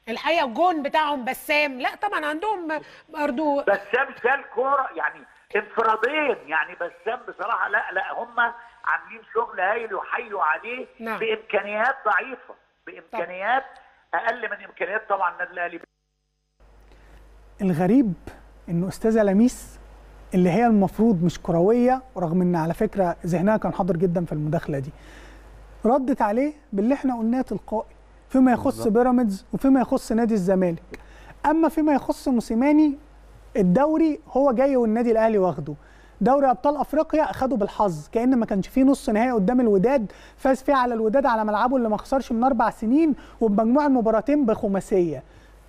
الحقيقه الجون بتاعهم بسام لا طبعا عندهم برضو بسام شال كوره يعني انفرادين يعني بسام بصراحه لا لا هم عاملين شغل هايل يحيوا عليه نعم. بامكانيات ضعيفه بامكانيات طبعا. اقل من امكانيات طبعا النادي الاهلي الغريب انه استاذه لميس اللي هي المفروض مش كرويه رغم ان على فكره ذهنها كان حاضر جدا في المداخله دي ردت عليه باللي احنا قلناه تلقائي فيما يخص بيراميدز وفيما يخص نادي الزمالك اما فيما يخص موسيماني الدوري هو جاي والنادي الاهلي واخده دوري ابطال افريقيا اخده بالحظ كان ما كانش فيه نص نهائي قدام الوداد فاز فيه على الوداد على ملعبه اللي ما خسرش من اربع سنين وبمجموع المباراتين بخماسيه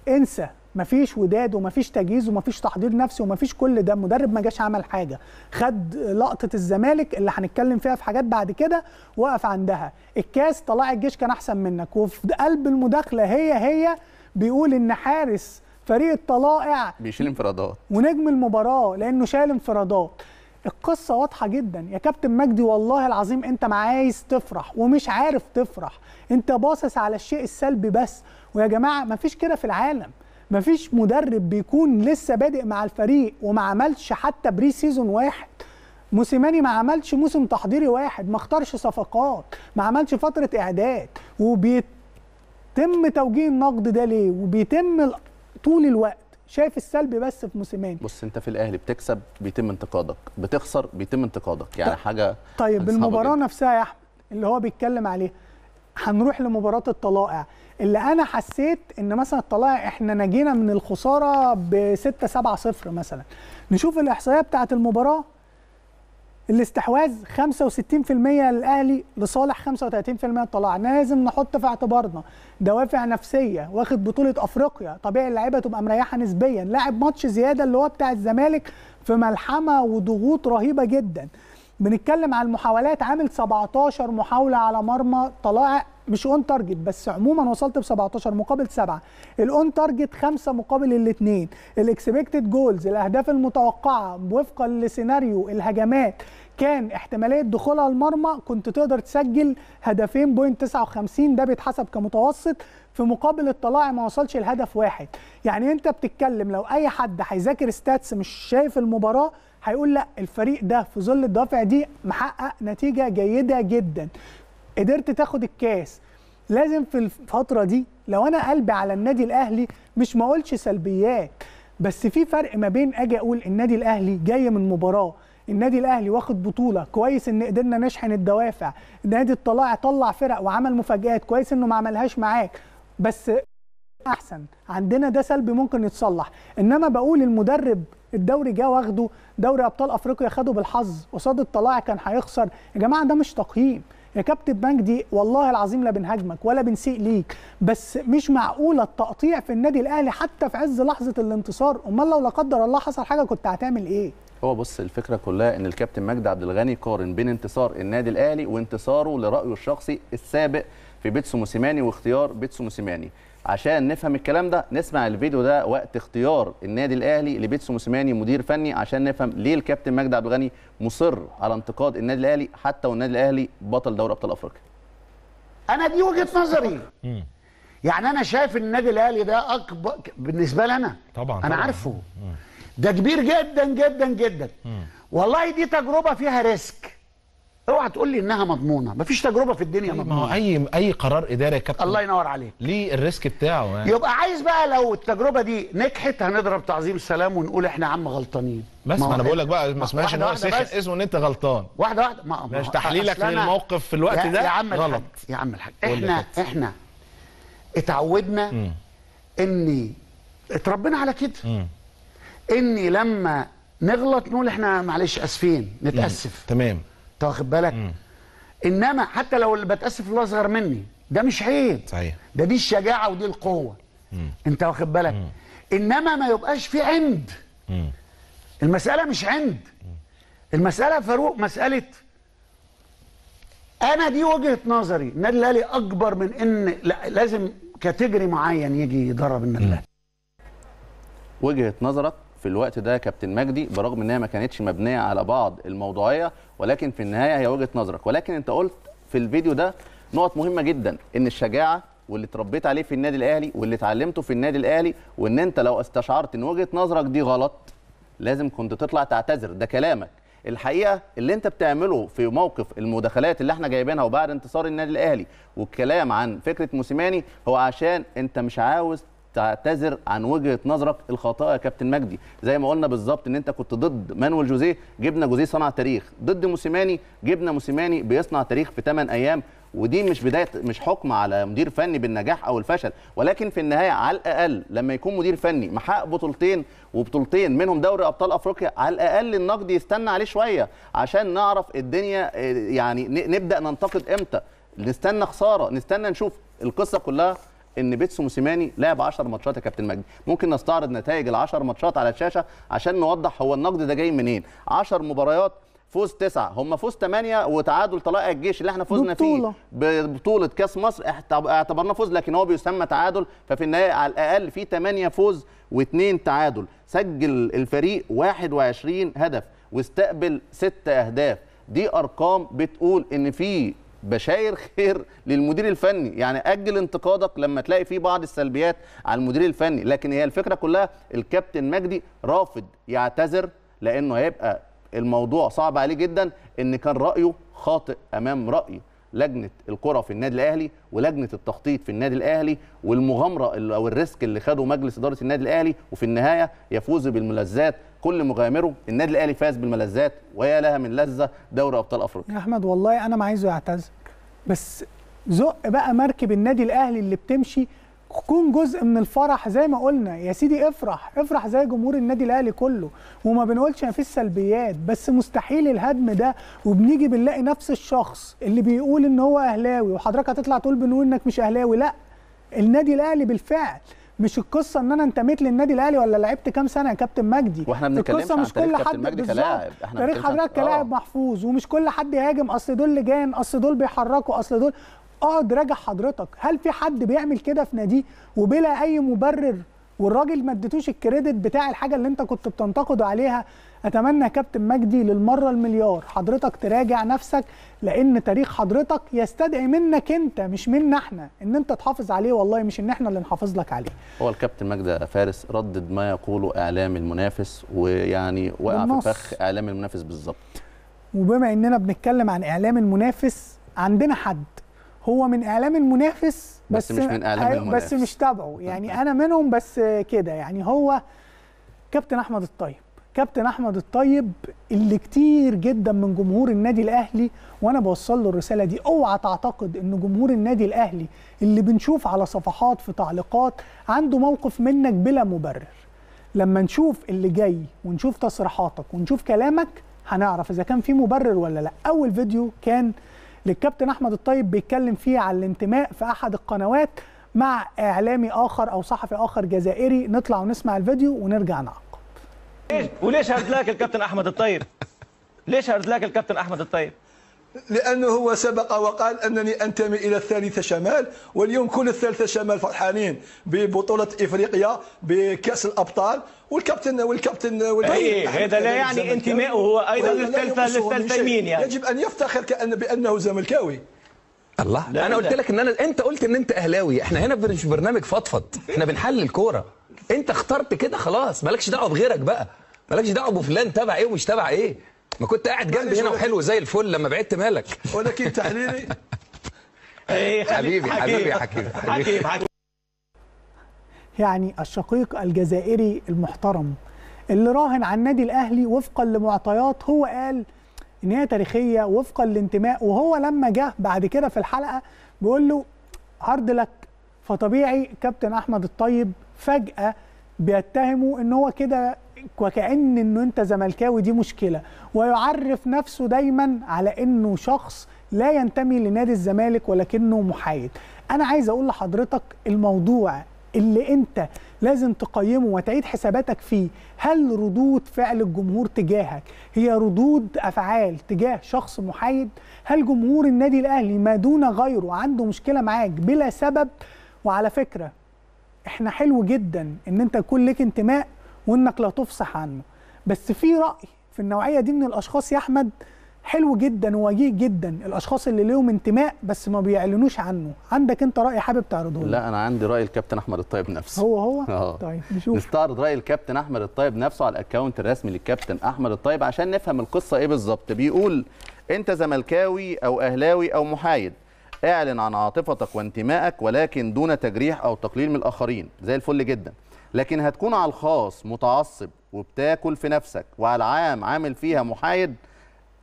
انسى مفيش وداد ومفيش تجهيز ومفيش تحضير نفسي ومفيش كل ده المدرب ما جاش عمل حاجه خد لقطه الزمالك اللي هنتكلم فيها في حاجات بعد كده وقف عندها الكاس طلائع الجيش كان احسن منك وفي قلب المداخله هي هي بيقول ان حارس فريق الطلائع بيشيل انفرادات ونجم المباراه لانه شال انفرادات القصه واضحه جدا يا كابتن مجدي والله العظيم انت ما عايز تفرح ومش عارف تفرح انت باصص على الشيء السلبي بس ويا جماعه ما فيش كده في العالم مفيش مدرب بيكون لسه بادئ مع الفريق وما عملش حتى بري سيزون واحد موسيماني ما عملش موسم تحضيري واحد ما اختارش صفقات ما عملش فتره اعداد وبيتم توجيه النقد ده ليه وبيتم طول الوقت شايف السلب بس في موسيماني بص انت في الاهلي بتكسب بيتم انتقادك بتخسر بيتم انتقادك يعني حاجه طيب المباراه جدا. نفسها يا احمد اللي هو بيتكلم عليها هنروح لمباراه الطلائع اللي انا حسيت ان مثلا طلع احنا نجينا من الخساره ب 6 7 0 مثلا نشوف الاحصائيه بتاعه المباراه الاستحواذ 65% للاهلي لصالح 35% للطلائع لازم نحط في اعتبارنا دوافع نفسيه واخد بطوله افريقيا طبيعي اللعيبه تبقى مريحه نسبيا لاعب ماتش زياده اللي هو بتاع الزمالك في ملحمه وضغوط رهيبه جدا بنتكلم على المحاولات عامل 17 محاوله على مرمى طلائع مش اون تارجت بس عموما وصلت ب 17 مقابل 7 الاون تارجت 5 مقابل الاثنين الاكسبكتد جولز الاهداف المتوقعه وفقا لسيناريو الهجمات كان احتماليه دخولها المرمى كنت تقدر تسجل هدفين بوينت 59 ده بيتحسب كمتوسط في مقابل الطلائع ما وصلش لهدف واحد يعني انت بتتكلم لو اي حد هيذاكر ستاتس مش شايف المباراه هيقول لا الفريق ده في ظل الدوافع دي محقق نتيجه جيده جدا قدرت تاخد الكاس لازم في الفتره دي لو انا قلبي على النادي الاهلي مش ما اقولش سلبيات بس في فرق ما بين اجي اقول النادي الاهلي جاي من مباراه النادي الاهلي واخد بطوله كويس ان قدرنا نشحن الدوافع نادي الطلائع طلع فرق وعمل مفاجات كويس انه ما عملهاش معاك بس احسن عندنا ده سلبي ممكن يتصلح انما بقول المدرب الدوري جه واخده دوري ابطال افريقيا خده بالحظ قصاد الطلائع كان هيخسر يا جماعه ده مش تقييم يا كابتن بنك دي والله العظيم لا بنهاجمك ولا بنسيء ليك بس مش معقوله التقطيع في النادي الاهلي حتى في عز لحظه الانتصار امال لو لا قدر الله حصل حاجه كنت هتعمل ايه هو بص الفكره كلها ان الكابتن مجدي عبد الغني قارن بين انتصار النادي الاهلي وانتصاره لرايه الشخصي السابق في بيتسو موسيماني واختيار بيتسو موسيماني عشان نفهم الكلام ده نسمع الفيديو ده وقت اختيار النادي الاهلي لبيتسو موسيماني مدير فني عشان نفهم ليه الكابتن مجدي عبد الغني مصر على انتقاد النادي الاهلي حتى والنادي الاهلي بطل دوري ابطال افريقيا انا دي وجهه نظري يعني انا شايف النادي الاهلي ده اكبر بالنسبه لنا طبعا انا طبعًا. عارفه ده كبير جدا جدا جدا مم. والله دي تجربه فيها ريسك اوعى تقول لي انها مضمونه مفيش تجربه في الدنيا طيب، مضمونه ما اي اي قرار اداري يا كابتن الله ينور عليك ليه الريسك بتاعه يعني. يبقى عايز بقى لو التجربه دي نجحت هنضرب تعظيم سلام ونقول احنا يا عم غلطانين بس ما انا بقول لك بقى ما اسمهاش ان هو سخن اسمه ان انت غلطان واحده واحده ما مش تحليلك للموقف في الوقت ده يا عم غلط يا عم الحاج احنا احنا اتعودنا م. ان اتربينا على كده اني لما نغلط نقول احنا معلش اسفين نتاسف تمام انت واخد بالك مم. انما حتى لو اللي بتاسف اللي اصغر مني ده مش عيب صحيح ده دي الشجاعه ودي القوه مم. انت واخد بالك مم. انما ما يبقاش في عند مم. المساله مش عند مم. المساله فاروق مساله انا دي وجهه نظري النادي الاهلي اكبر من ان لازم كاتيجري معين يجي يدرب النادي الاهلي وجهه نظرك في الوقت ده كابتن مجدي برغم انها ما كانتش مبنيه على بعض الموضوعيه ولكن في النهايه هي وجهه نظرك ولكن انت قلت في الفيديو ده نقط مهمه جدا ان الشجاعه واللي اتربيت عليه في النادي الاهلي واللي اتعلمته في النادي الاهلي وان انت لو استشعرت ان وجهه نظرك دي غلط لازم كنت تطلع تعتذر ده كلامك الحقيقه اللي انت بتعمله في موقف المداخلات اللي احنا جايبينها وبعد انتصار النادي الاهلي والكلام عن فكره موسيماني هو عشان انت مش عاوز تعتذر عن وجهه نظرك الخاطئه يا كابتن مجدي زي ما قلنا بالظبط ان انت كنت ضد مانويل جوزيه جبنا جوزيه صنع تاريخ ضد موسيماني جبنا موسيماني بيصنع تاريخ في 8 ايام ودي مش بدايه مش حكم على مدير فني بالنجاح او الفشل ولكن في النهايه على الاقل لما يكون مدير فني محقق بطولتين وبطولتين منهم دوري ابطال افريقيا على الاقل النقد يستنى عليه شويه عشان نعرف الدنيا آه، يعني نبدا ننتقد امتى نستنى خساره نستنى نشوف القصه كلها ان بيتسو موسيماني لعب 10 ماتشات يا كابتن مجدي ممكن نستعرض نتائج ال 10 ماتشات على الشاشه عشان نوضح هو النقد ده جاي منين 10 مباريات فوز تسعة هم فوز ثمانية وتعادل طلائع الجيش اللي احنا فوزنا بطولة. فيه ببطولة كاس مصر اعتبرناه فوز لكن هو بيسمى تعادل ففي النهاية على الأقل في ثمانية فوز واثنين تعادل سجل الفريق 21 هدف واستقبل ست أهداف دي أرقام بتقول إن في بشاير خير للمدير الفني يعني اجل انتقادك لما تلاقي فيه بعض السلبيات على المدير الفني لكن هي الفكره كلها الكابتن مجدي رافض يعتذر لانه هيبقى الموضوع صعب عليه جدا ان كان رايه خاطئ امام راي لجنه الكره في النادي الاهلي ولجنه التخطيط في النادي الاهلي والمغامره او الريسك اللي خده مجلس اداره النادي الاهلي وفي النهايه يفوز بالملذات كل مغامره النادي الاهلي فاز بالملذات ويا لها من لذه دوري ابطال افريقيا يا احمد والله انا ما عايزه يعتذر بس زق بقى مركب النادي الاهلي اللي بتمشي كون جزء من الفرح زي ما قلنا يا سيدي افرح افرح زي جمهور النادي الاهلي كله وما بنقولش ما فيش سلبيات بس مستحيل الهدم ده وبنيجي بنلاقي نفس الشخص اللي بيقول ان هو اهلاوي وحضرتك هتطلع تقول بنقول انك مش اهلاوي لا النادي الاهلي بالفعل مش القصه ان انا انتميت للنادي الاهلي ولا لعبت كام سنه يا كابتن مجدي واحنا القصه مش كل حد كلاعب تاريخ حضرتك كلاعب آه. محفوظ ومش كل حد يهاجم اصل دول لجان اصل دول بيحركوا اصل دول اقعد راجع حضرتك هل في حد بيعمل كده في ناديه وبلا اي مبرر والراجل ما اديتوش الكريدت بتاع الحاجه اللي انت كنت بتنتقده عليها اتمنى يا كابتن مجدي للمره المليار حضرتك تراجع نفسك لان تاريخ حضرتك يستدعي منك انت مش منا احنا ان انت تحافظ عليه والله مش ان احنا اللي نحافظ لك عليه هو الكابتن مجدي فارس ردد ما يقوله اعلام المنافس ويعني وقع بالنص. في فخ اعلام المنافس بالظبط وبما اننا بنتكلم عن اعلام المنافس عندنا حد هو من اعلام المنافس بس, بس مش من اعلام المنافس بس مش تابعه يعني انا منهم بس كده يعني هو كابتن احمد الطيب كابتن احمد الطيب اللي كتير جدا من جمهور النادي الاهلي وانا بوصل له الرساله دي اوعى تعتقد ان جمهور النادي الاهلي اللي بنشوف على صفحات في تعليقات عنده موقف منك بلا مبرر لما نشوف اللي جاي ونشوف تصريحاتك ونشوف كلامك هنعرف اذا كان في مبرر ولا لا اول فيديو كان للكابتن احمد الطيب بيتكلم فيه على الانتماء في احد القنوات مع اعلامي اخر او صحفي اخر جزائري نطلع ونسمع الفيديو ونرجع نعقب وليش هرد لك الكابتن احمد الطيب ليش هرد لك الكابتن احمد الطيب لانه هو سبق وقال انني انتمي الى الثالثه شمال واليوم كل الثالثه شمال فرحانين ببطوله افريقيا بكاس الابطال والكابتن والكابتن والكابتن إيه، هذا لا يعني انتمائه هو ايضا للثالثه للثالثه يمين يعني يجب ان يفتخر كأن بانه زملكاوي الله لا انا قلت لك ان انا انت قلت ان انت اهلاوي احنا هنا مش برنامج فضفض احنا بنحلل الكوره انت اخترت كده خلاص مالكش دعوه بغيرك بقى مالكش دعوه بفلان تبع ايه ومش تبع ايه ما كنت قاعد جنبي هنا وحلو زي الفل لما بعدت مالك ولكن تحليلي إيه، حبيبي حبيبي حكيم حكيم حكيم يعني الشقيق الجزائري المحترم اللي راهن على النادي الاهلي وفقا لمعطيات هو قال ان هي تاريخيه وفقا لانتماء وهو لما جه بعد كده في الحلقه بيقول له هارد لك فطبيعي كابتن احمد الطيب فجاه بيتهمه ان هو كده وكأن انه انت زملكاوي دي مشكله ويعرف نفسه دايما على انه شخص لا ينتمي لنادي الزمالك ولكنه محايد انا عايز اقول لحضرتك الموضوع اللي انت لازم تقيمه وتعيد حساباتك فيه هل ردود فعل الجمهور تجاهك هي ردود افعال تجاه شخص محايد هل جمهور النادي الاهلي ما دون غيره عنده مشكله معاك بلا سبب وعلى فكره احنا حلو جدا ان انت يكون لك انتماء وانك لا تفصح عنه بس في راي في النوعيه دي من الاشخاص يا احمد حلو جدا ووجيه جدا الاشخاص اللي ليهم انتماء بس ما بيعلنوش عنه عندك انت راي حابب تعرضه لا انا عندي راي الكابتن احمد الطيب نفسه هو هو أوه. طيب نشوف نستعرض راي الكابتن احمد الطيب نفسه على الاكونت الرسمي للكابتن احمد الطيب عشان نفهم القصه ايه بالظبط بيقول انت زملكاوي او اهلاوي او محايد اعلن عن عاطفتك وانتمائك ولكن دون تجريح او تقليل من الاخرين زي الفل جدا لكن هتكون على الخاص متعصب وبتاكل في نفسك وعلى العام عامل فيها محايد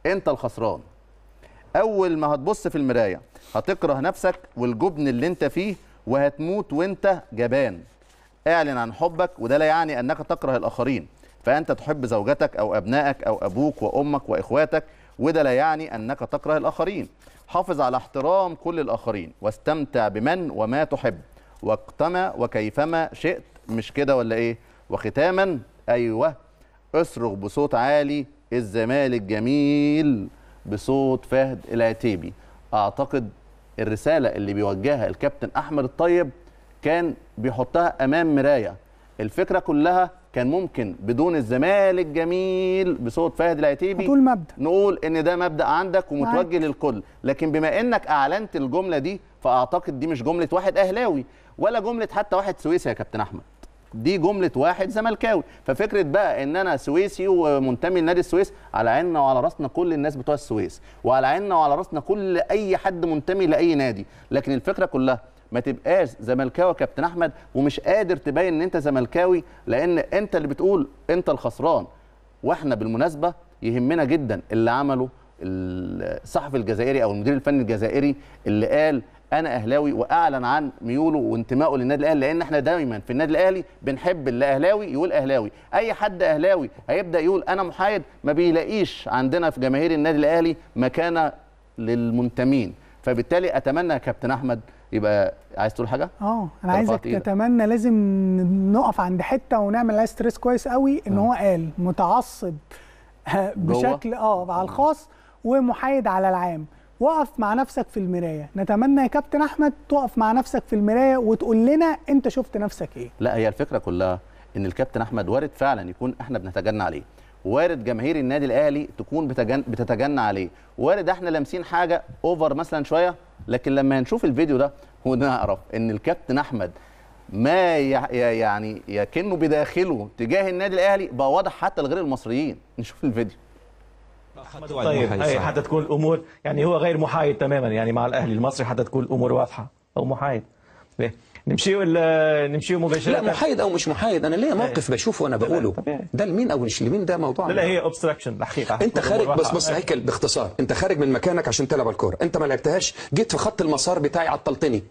انت الخسران اول ما هتبص في المرايه هتكره نفسك والجبن اللي انت فيه وهتموت وانت جبان اعلن عن حبك وده لا يعني انك تكره الاخرين فانت تحب زوجتك او ابنائك او ابوك وامك واخواتك وده لا يعني انك تكره الاخرين حافظ على احترام كل الاخرين واستمتع بمن وما تحب وقتما وكيفما شئت مش كده ولا ايه وختاما ايوه اصرخ بصوت عالي الزمالك جميل بصوت فهد العتيبي اعتقد الرساله اللي بيوجهها الكابتن احمد الطيب كان بيحطها امام مرايه الفكره كلها كان ممكن بدون الزمالك جميل بصوت فهد العتيبي طول مبدا نقول ان ده مبدا عندك ومتوجه معك. للكل لكن بما انك اعلنت الجمله دي فاعتقد دي مش جمله واحد اهلاوي ولا جمله حتى واحد سويسي يا كابتن احمد دي جمله واحد زملكاوي ففكره بقى ان انا سويسي ومنتمي لنادي السويس على عيننا وعلى راسنا كل الناس بتوع السويس وعلى عيننا وعلى راسنا كل اي حد منتمي لاي نادي لكن الفكره كلها ما تبقاش زملكاوي كابتن احمد ومش قادر تبين ان انت زملكاوي لان انت اللي بتقول انت الخسران واحنا بالمناسبه يهمنا جدا اللي عمله الصحفي الجزائري او المدير الفني الجزائري اللي قال انا اهلاوي واعلن عن ميوله وانتمائه للنادي الاهلي لان احنا دايما في النادي الاهلي بنحب اللي اهلاوي يقول اهلاوي اي حد اهلاوي هيبدا يقول انا محايد ما بيلاقيش عندنا في جماهير النادي الاهلي مكانه للمنتمين فبالتالي اتمنى يا كابتن احمد يبقى عايز تقول حاجه اه انا عايزك تتمنى لازم نقف عند حته ونعمل لها ستريس كويس قوي ان آه. هو قال متعصب بشكل اه على آه. الخاص ومحايد على العام وقف مع نفسك في المرايه نتمنى يا كابتن احمد تقف مع نفسك في المرايه وتقول لنا انت شفت نفسك ايه لا هي الفكره كلها ان الكابتن احمد وارد فعلا يكون احنا بنتجنى عليه وارد جماهير النادي الاهلي تكون بتجن... بتتجنى عليه وارد احنا لامسين حاجه اوفر مثلا شويه لكن لما هنشوف الفيديو ده ونعرف ان الكابتن احمد ما يعني يكنه بداخله تجاه النادي الاهلي بقى واضح حتى لغير المصريين نشوف الفيديو احمد طيب حتى تكون الامور يعني هو غير محايد تماما يعني مع الاهلي المصري حتى تكون الامور واضحه او محايد نمشي ولا نمشي مباشره لا محايد او مش محايد انا ليا موقف إيه. بشوفه وانا بقوله ده لمين او مش لمين ده موضوع لا هي اوبستراكشن الحقيقه انت خارج بس بص إيه. هيكل باختصار انت خارج من مكانك عشان تلعب الكوره انت ما لعبتهاش جيت في خط المسار بتاعي عطلتني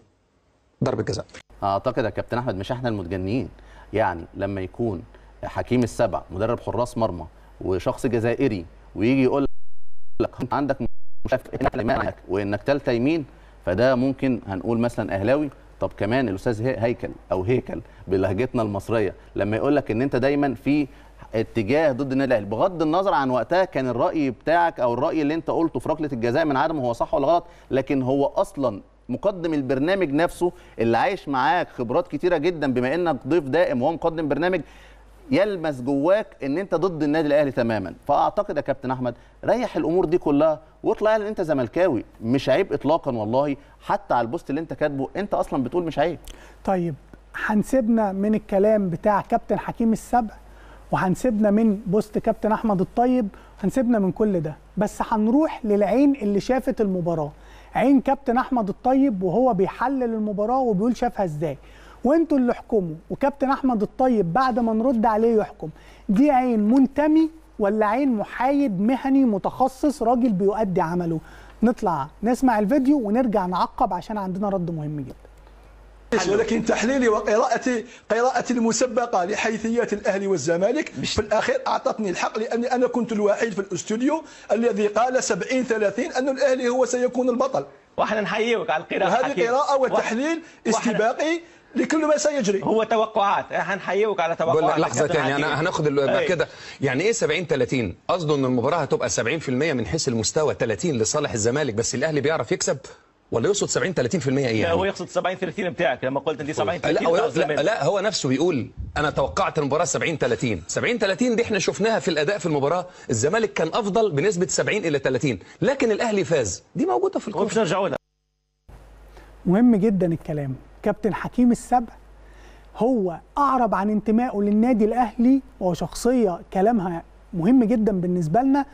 ضربه جزاء اعتقد يا كابتن احمد مش احنا المتجنين يعني لما يكون حكيم السبع مدرب حراس مرمى وشخص جزائري ويجي يقول لك عندك مشكله وانك ثالثه يمين فده ممكن هنقول مثلا اهلاوي طب كمان الاستاذ هيكل او هيكل بلهجتنا المصريه لما يقول لك ان انت دايما في اتجاه ضد النادي الاهلي بغض النظر عن وقتها كان الراي بتاعك او الراي اللي انت قلته في ركله الجزاء من عدم هو صح ولا غلط لكن هو اصلا مقدم البرنامج نفسه اللي عايش معاك خبرات كتيره جدا بما انك ضيف دائم وهو مقدم برنامج يلمس جواك ان انت ضد النادي الاهلي تماما فاعتقد يا كابتن احمد ريح الامور دي كلها واطلع ان انت زملكاوي مش عيب اطلاقا والله حتى على البوست اللي انت كاتبه انت اصلا بتقول مش عيب طيب هنسيبنا من الكلام بتاع كابتن حكيم السبع وهنسيبنا من بوست كابتن احمد الطيب هنسيبنا من كل ده بس هنروح للعين اللي شافت المباراه عين كابتن احمد الطيب وهو بيحلل المباراه وبيقول شافها ازاي وانتوا اللي احكموا وكابتن احمد الطيب بعد ما نرد عليه يحكم دي عين منتمي ولا عين محايد مهني متخصص راجل بيؤدي عمله نطلع نسمع الفيديو ونرجع نعقب عشان عندنا رد مهم جدا ولكن تحليلي وقراءتي قراءتي المسبقة لحيثيات الأهلي والزمالك في الأخير أعطتني الحق لأني أنا كنت الوحيد في الاستوديو الذي قال 70 30 أن الأهلي هو سيكون البطل واحنا نحييك على القراءة وهذه قراءة وتحليل استباقي لكل ما سيجري هو توقعات احنا إيه، نحييك على توقعات لحظه ثانيه انا هناخد إيه. كده يعني ايه 70 30 قصده ان المباراه هتبقى 70% من حيث المستوى 30 لصالح الزمالك بس الاهلي بيعرف يكسب ولا يقصد 70 30% ايه يعني؟ لا هو يقصد 70 30 بتاعك لما قلت دي 70 30 لا هو, لا, لا هو نفسه بيقول انا توقعت المباراه 70 30 70 30 دي احنا شفناها في الاداء في المباراه الزمالك كان افضل بنسبه 70 الى 30 لكن الاهلي فاز دي موجوده في الكوره مش نرجعوا لها مهم جدا الكلام كابتن حكيم السبع هو اعرب عن انتمائه للنادي الاهلي وهو شخصيه كلامها مهم جدا بالنسبه لنا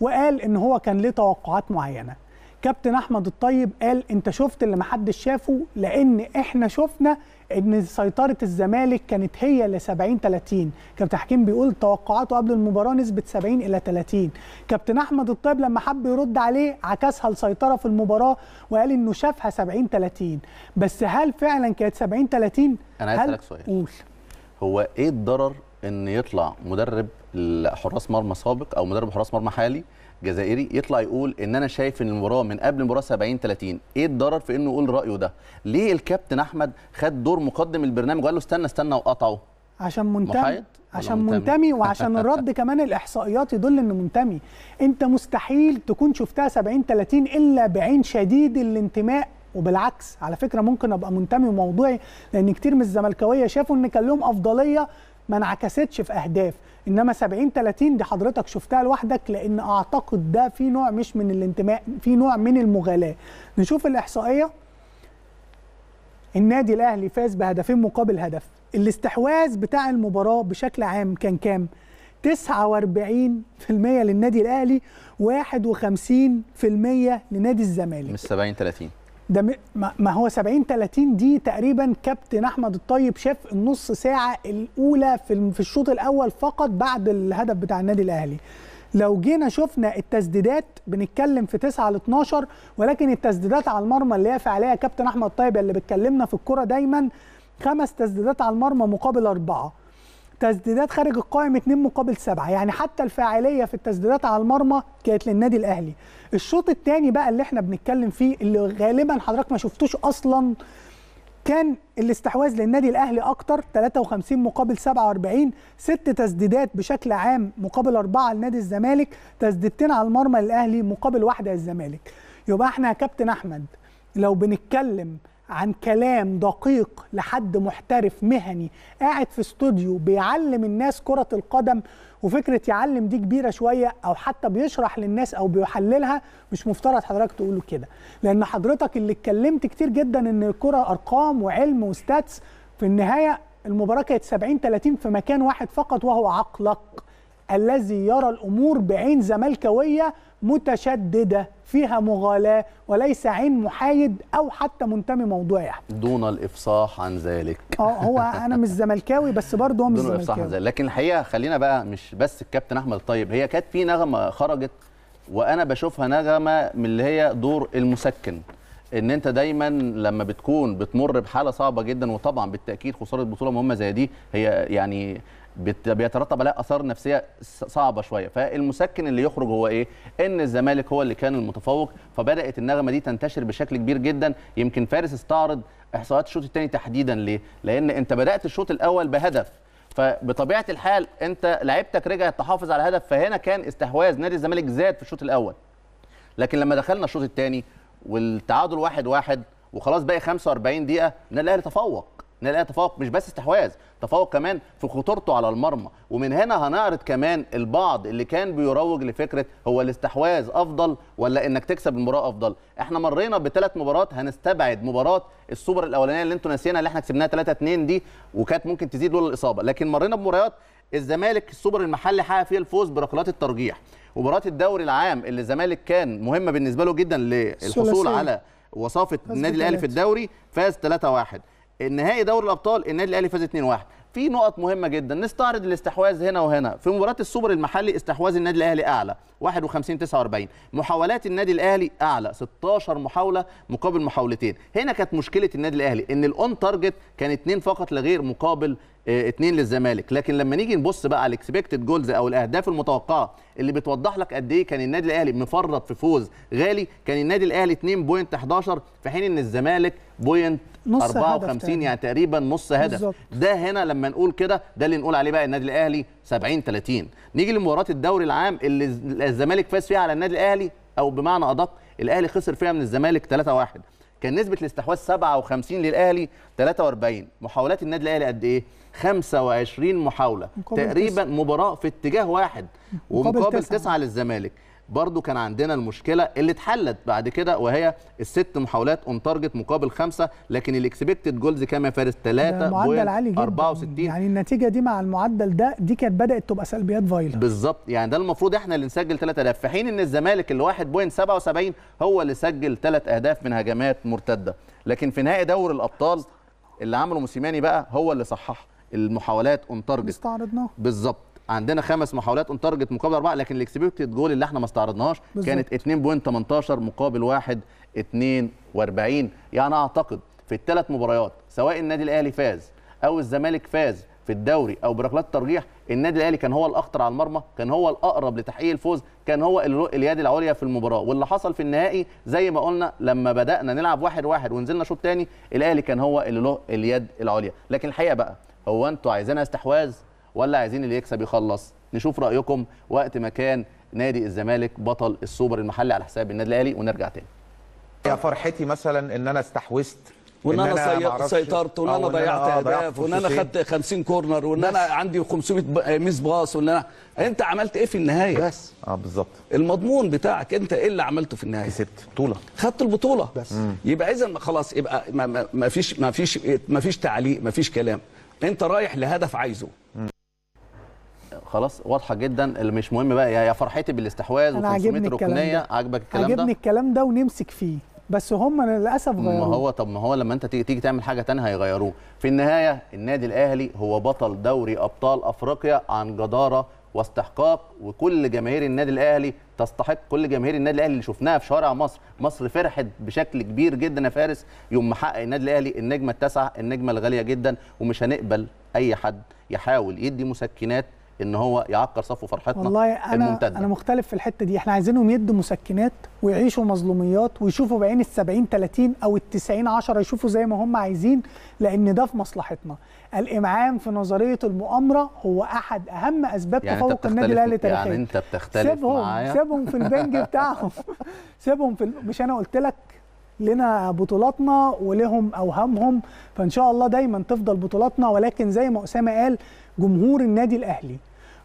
وقال ان هو كان ليه توقعات معينه كابتن احمد الطيب قال انت شفت اللي محدش شافه لان احنا شفنا ان سيطره الزمالك كانت هي ل 70 30 كابتن حكيم بيقول توقعاته قبل المباراه نسبه 70 الى 30 كابتن احمد الطيب لما حب يرد عليه عكسها لسيطره في المباراه وقال انه شافها 70 30 بس هل فعلا كانت 70 30 انا عايز اسالك سؤال قول هو ايه الضرر ان يطلع مدرب حراس مرمى سابق او مدرب حراس مرمى حالي جزائري يطلع يقول ان انا شايف ان المباراه من قبل المباراه 70 30 ايه الضرر في انه يقول رايه ده ليه الكابتن احمد خد دور مقدم البرنامج وقال له استنى استنى وقطعه عشان منتمي عشان منتمي, وعشان الرد كمان الاحصائيات يدل انه منتمي انت مستحيل تكون شفتها 70 30 الا بعين شديد الانتماء وبالعكس على فكره ممكن ابقى منتمي وموضوعي لان كتير من الزملكاويه شافوا ان كان لهم افضليه ما انعكستش في اهداف انما 70 30 دي حضرتك شفتها لوحدك لان اعتقد ده في نوع مش من الانتماء في نوع من المغالاه نشوف الاحصائيه النادي الاهلي فاز بهدفين مقابل هدف الاستحواذ بتاع المباراه بشكل عام كان كام 49% للنادي الاهلي 51% لنادي الزمالك مش 70 30 ده ما هو 70 30 دي تقريبا كابتن احمد الطيب شاف النص ساعه الاولى في في الشوط الاول فقط بعد الهدف بتاع النادي الاهلي لو جينا شفنا التسديدات بنتكلم في 9 ل 12 ولكن التسديدات على المرمى اللي هي فعاليه كابتن احمد الطيب اللي بتكلمنا في الكوره دايما خمس تسديدات على المرمى مقابل اربعه تسديدات خارج القائم 2 مقابل 7 يعني حتى الفاعليه في التسديدات على المرمى كانت للنادي الاهلي الشوط الثاني بقى اللي احنا بنتكلم فيه اللي غالبا حضرتك ما شفتوش اصلا كان الاستحواذ للنادي الاهلي اكتر 53 مقابل 47 ست تسديدات بشكل عام مقابل اربعه لنادي الزمالك تسديدتين على المرمى للاهلي مقابل واحده للزمالك يبقى احنا يا كابتن احمد لو بنتكلم عن كلام دقيق لحد محترف مهني قاعد في استوديو بيعلم الناس كرة القدم وفكرة يعلم دي كبيرة شوية أو حتى بيشرح للناس أو بيحللها مش مفترض حضرتك تقوله كده لأن حضرتك اللي اتكلمت كتير جدا إن الكرة أرقام وعلم وستاتس في النهاية المباراة كانت 70 30 في مكان واحد فقط وهو عقلك الذي يرى الأمور بعين زملكاوية متشددة فيها مغالاة وليس عين محايد أو حتى منتمي موضوعي يعني. دون الإفصاح عن ذلك اه هو أنا مش زملكاوي بس برضه هو مش دون الإفصاح عن ذلك لكن الحقيقة خلينا بقى مش بس الكابتن أحمد الطيب هي كانت في نغمة خرجت وأنا بشوفها نغمة من اللي هي دور المسكن ان انت دايما لما بتكون بتمر بحاله صعبه جدا وطبعا بالتاكيد خساره بطوله مهمه زي دي هي يعني بيترتب عليها اثار نفسيه صعبه شويه فالمسكن اللي يخرج هو ايه ان الزمالك هو اللي كان المتفوق فبدات النغمه دي تنتشر بشكل كبير جدا يمكن فارس استعرض احصائيات الشوط الثاني تحديدا ليه لان انت بدات الشوط الاول بهدف فبطبيعه الحال انت لعبتك رجعت تحافظ على هدف فهنا كان استحواذ نادي الزمالك زاد في الشوط الاول لكن لما دخلنا الشوط الثاني والتعادل واحد واحد وخلاص باقي 45 دقيقه النادي الاهلي تفوق نلاقي تفوق مش بس استحواذ تفوق كمان في خطورته على المرمى ومن هنا هنعرض كمان البعض اللي كان بيروج لفكره هو الاستحواذ افضل ولا انك تكسب المباراه افضل احنا مرينا بثلاث مباريات هنستبعد مباراه السوبر الاولانيه اللي انتوا ناسيينها اللي احنا كسبناها 3 2 دي وكانت ممكن تزيد لولا الاصابه لكن مرينا بمباريات الزمالك السوبر المحلي حقق فيه الفوز بركلات الترجيح مباراه الدوري العام اللي الزمالك كان مهمه بالنسبه له جدا للحصول على وصافه النادي الاهلي في الدوري فاز 3 1 النهائي دوري الابطال النادي الاهلي فاز 2-1 في نقط مهمه جدا نستعرض الاستحواذ هنا وهنا في مباراه السوبر المحلي استحواذ النادي الاهلي اعلى 51 49 محاولات النادي الاهلي اعلى 16 محاوله مقابل محاولتين هنا كانت مشكله النادي الاهلي ان الاون تارجت كان اثنين فقط لغير مقابل اثنين آه، للزمالك لكن لما نيجي نبص بقى على الاكسبكتد جولز او الاهداف المتوقعه اللي بتوضح لك قد ايه كان النادي الاهلي مفرط في فوز غالي كان النادي الاهلي 2.11 في حين ان الزمالك بوينت نص 54 يعني تقريبا نص هدف بالزبط. ده هنا لما نقول كده ده اللي نقول عليه بقى النادي الاهلي 70 30 نيجي لمباراه الدوري العام اللي الزمالك فاز فيها على النادي الاهلي او بمعنى ادق الاهلي خسر فيها من الزمالك 3 1 كان نسبه الاستحواذ 57 للاهلي 43 محاولات النادي الاهلي قد ايه 25 محاوله تقريبا تسعة. مباراه في اتجاه واحد ومقابل 9 للزمالك برضو كان عندنا المشكله اللي اتحلت بعد كده وهي الست محاولات اون تارجت مقابل خمسه لكن الاكسبكتد جولز كام يا فارس 3 معدل عالي جدا 64 يعني النتيجه دي مع المعدل ده دي كانت بدات تبقى سلبيات فايلر بالظبط يعني ده المفروض احنا اللي نسجل 3000 في حين ان الزمالك اللي 1.77 هو اللي سجل ثلاث اهداف من هجمات مرتده لكن في نهائي دوري الابطال اللي عمله موسيماني بقى هو اللي صححها المحاولات اون تارجت بالظبط عندنا خمس محاولات اون تارجت مقابل اربعه لكن الاكسبكتد جول اللي احنا ما استعرضناهاش كانت 2.18 مقابل 1 42 يعني اعتقد في الثلاث مباريات سواء النادي الاهلي فاز او الزمالك فاز في الدوري او بركلات الترجيح النادي الاهلي كان هو الاخطر على المرمى كان هو الاقرب لتحقيق الفوز كان هو اليد العليا في المباراه واللي حصل في النهائي زي ما قلنا لما بدانا نلعب واحد واحد ونزلنا شوط ثاني الاهلي كان هو اللي له اليد العليا لكن الحقيقه بقى هو انتوا عايزينها استحواذ ولا عايزين اللي يكسب يخلص نشوف رايكم وقت ما كان نادي الزمالك بطل السوبر المحلي على حساب النادي الاهلي ونرجع تاني يا فرحتي مثلا ان انا استحوذت وان انا, أنا سيطرت وان انا آه، ضيعت اهداف وان انا خدت 50 كورنر وان انا عندي 500 ميس باص وان انا انت عملت ايه في النهايه بس اه بالظبط المضمون بتاعك انت ايه اللي عملته في النهايه كسبت بطوله خدت البطوله بس مم. يبقى اذا خلاص يبقى ما, ما فيش ما فيش ما فيش تعليق ما فيش كلام انت رايح لهدف عايزه مم. خلاص واضحه جدا اللي مش مهم بقى يا فرحتي بالاستحواذ و500 ركنيه عاجبك الكلام ده عاجبني الكلام ده ونمسك فيه بس هم للاسف غيروه ما هو طب ما هو لما انت تيجي, تيجي تعمل حاجه ثانيه هيغيروه في النهايه النادي الاهلي هو بطل دوري ابطال افريقيا عن جداره واستحقاق وكل جماهير النادي الاهلي تستحق كل جماهير النادي الاهلي اللي شفناها في شوارع مصر مصر فرحت بشكل كبير جدا يا فارس يوم ما حقق النادي الاهلي النجمه التاسعه النجمه الغاليه جدا ومش هنقبل اي حد يحاول يدي مسكنات ان هو يعكر صفو فرحتنا والله أنا الممتده انا مختلف في الحته دي احنا عايزينهم يدوا مسكنات ويعيشوا مظلوميات ويشوفوا بعين ال 70 30 او ال 90 10 يشوفوا زي ما هم عايزين لان ده في مصلحتنا الامعان في نظريه المؤامره هو احد اهم اسباب يعني تفوق النادي الاهلي يعني تاريخيا يعني انت بتختلف سيبهم معايا. سيبهم في البنج بتاعهم سيبهم في مش انا قلت لك لنا بطولاتنا ولهم اوهامهم فان شاء الله دايما تفضل بطولاتنا ولكن زي ما اسامه قال جمهور النادي الاهلي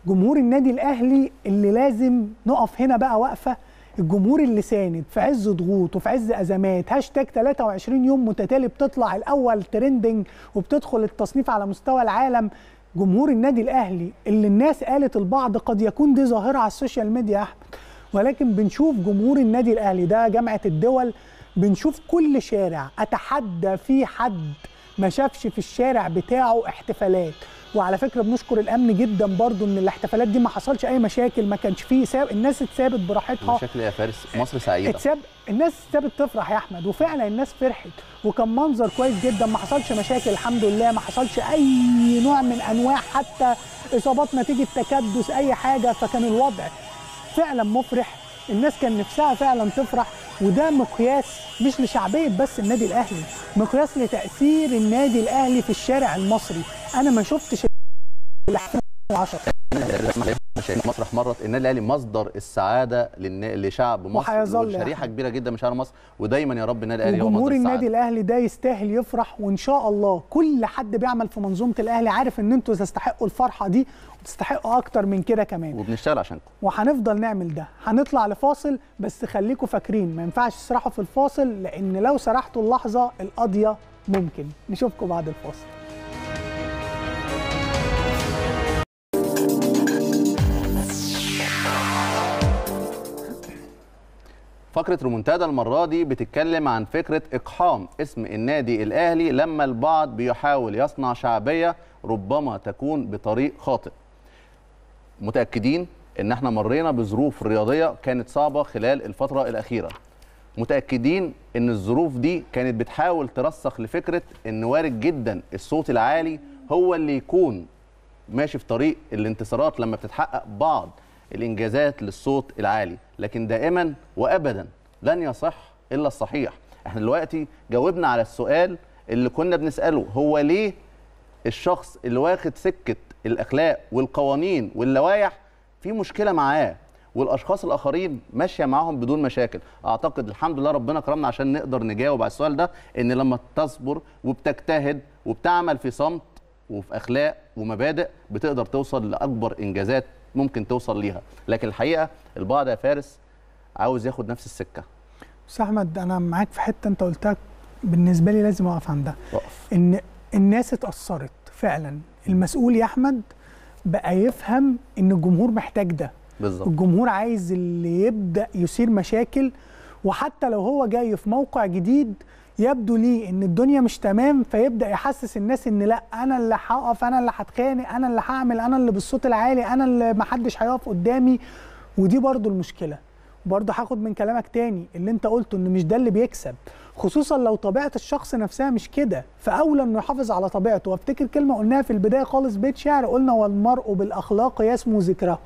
جمهور النادي الاهلي اللي لازم نقف هنا بقى واقفه الجمهور اللي ساند في عز ضغوط وفي عز ازمات هاشتاج 23 يوم متتالي بتطلع الاول ترندنج وبتدخل التصنيف على مستوى العالم جمهور النادي الاهلي اللي الناس قالت البعض قد يكون دي ظاهره على السوشيال ميديا يا احمد ولكن بنشوف جمهور النادي الاهلي ده جامعه الدول بنشوف كل شارع اتحدى في حد ما شافش في الشارع بتاعه احتفالات وعلى فكره بنشكر الامن جدا برضو ان الاحتفالات دي ما حصلش اي مشاكل ما كانش فيه ساب الناس اتسابت براحتها بشكل يا فارس مصر سعيده اتساب الناس اتسابت تفرح يا احمد وفعلا الناس فرحت وكان منظر كويس جدا ما حصلش مشاكل الحمد لله ما حصلش اي نوع من انواع حتى اصابات نتيجه تكدس اي حاجه فكان الوضع فعلا مفرح الناس كان نفسها فعلا تفرح وده مقياس مش لشعبيه بس النادي الاهلي مقياس لتاثير النادي الاهلي في الشارع المصري انا ما شفتش 10 المسرح مرت النادي الاهلي مصدر السعاده لشعب مصر يعني. وشريحه كبيره جدا من شعب مصر ودايما يا رب النادي الاهلي هو جمهور النادي الاهلي ده يستاهل يفرح وان شاء الله كل حد بيعمل في منظومه الاهلي عارف ان انتوا تستحقوا الفرحه دي وتستحقوا اكتر من كده كمان وبنشتغل عشانكم وهنفضل نعمل ده هنطلع لفاصل بس خليكم فاكرين ما ينفعش تسرحوا في الفاصل لان لو سرحتوا اللحظه القاضيه ممكن نشوفكم بعد الفاصل فقره ريمونتادا المره دي بتتكلم عن فكره اقحام اسم النادي الاهلي لما البعض بيحاول يصنع شعبيه ربما تكون بطريق خاطئ متاكدين ان احنا مرينا بظروف رياضيه كانت صعبه خلال الفتره الاخيره متاكدين ان الظروف دي كانت بتحاول ترسخ لفكره ان وارد جدا الصوت العالي هو اللي يكون ماشي في طريق الانتصارات لما بتتحقق بعض الانجازات للصوت العالي لكن دائما وابدا لن يصح الا الصحيح احنا دلوقتي جاوبنا على السؤال اللي كنا بنساله هو ليه الشخص اللي واخد سكه الاخلاق والقوانين واللوائح في مشكله معاه والاشخاص الاخرين ماشيه معاهم بدون مشاكل اعتقد الحمد لله ربنا كرمنا عشان نقدر نجاوب على السؤال ده ان لما تصبر وبتجتهد وبتعمل في صمت وفي اخلاق ومبادئ بتقدر توصل لاكبر انجازات ممكن توصل ليها لكن الحقيقه البعض يا فارس عاوز ياخد نفس السكه بس احمد انا معاك في حته انت قلتها بالنسبه لي لازم اقف عندها وقف. ان الناس اتاثرت فعلا المسؤول يا احمد بقى يفهم ان الجمهور محتاج ده بالظبط الجمهور عايز اللي يبدا يثير مشاكل وحتى لو هو جاي في موقع جديد يبدو لي ان الدنيا مش تمام فيبدا يحسس الناس ان لا انا اللي هقف انا اللي هتخانق انا اللي هعمل انا اللي بالصوت العالي انا اللي محدش هيقف قدامي ودي برضو المشكله برضو هاخد من كلامك تاني اللي انت قلته ان مش ده اللي بيكسب خصوصا لو طبيعه الشخص نفسها مش كده فاولى انه يحافظ على طبيعته وافتكر كلمه قلناها في البدايه خالص بيت شعر قلنا والمرء بالاخلاق يسمو ذكره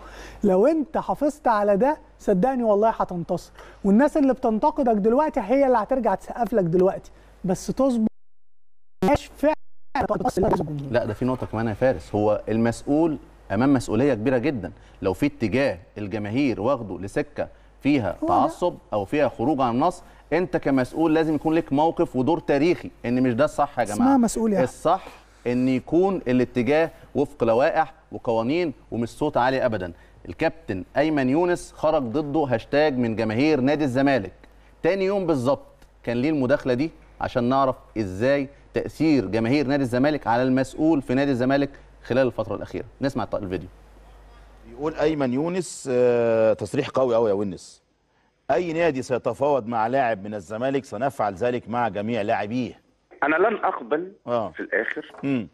لو انت حافظت على ده صدقني والله هتنتصر والناس اللي بتنتقدك دلوقتي هي اللي هترجع تسقف لك دلوقتي بس تصبر فعلا لا ده في نقطه كمان يا فارس هو المسؤول امام مسؤوليه كبيره جدا لو في اتجاه الجماهير واخده لسكه فيها تعصب او فيها خروج عن النص انت كمسؤول لازم يكون لك موقف ودور تاريخي ان مش ده الصح يا جماعه مسؤول يعني. الصح ان يكون الاتجاه وفق لوائح وقوانين ومش صوت عالي ابدا الكابتن ايمن يونس خرج ضده هاشتاج من جماهير نادي الزمالك تاني يوم بالظبط كان ليه المداخله دي عشان نعرف ازاي تاثير جماهير نادي الزمالك على المسؤول في نادي الزمالك خلال الفتره الاخيره نسمع الفيديو بيقول ايمن يونس آه، تصريح قوي قوي يا ونس أي نادي سيتفاوض مع لاعب من الزمالك سنفعل ذلك مع جميع لاعبيه أنا لن أقبل آه. في الآخر م.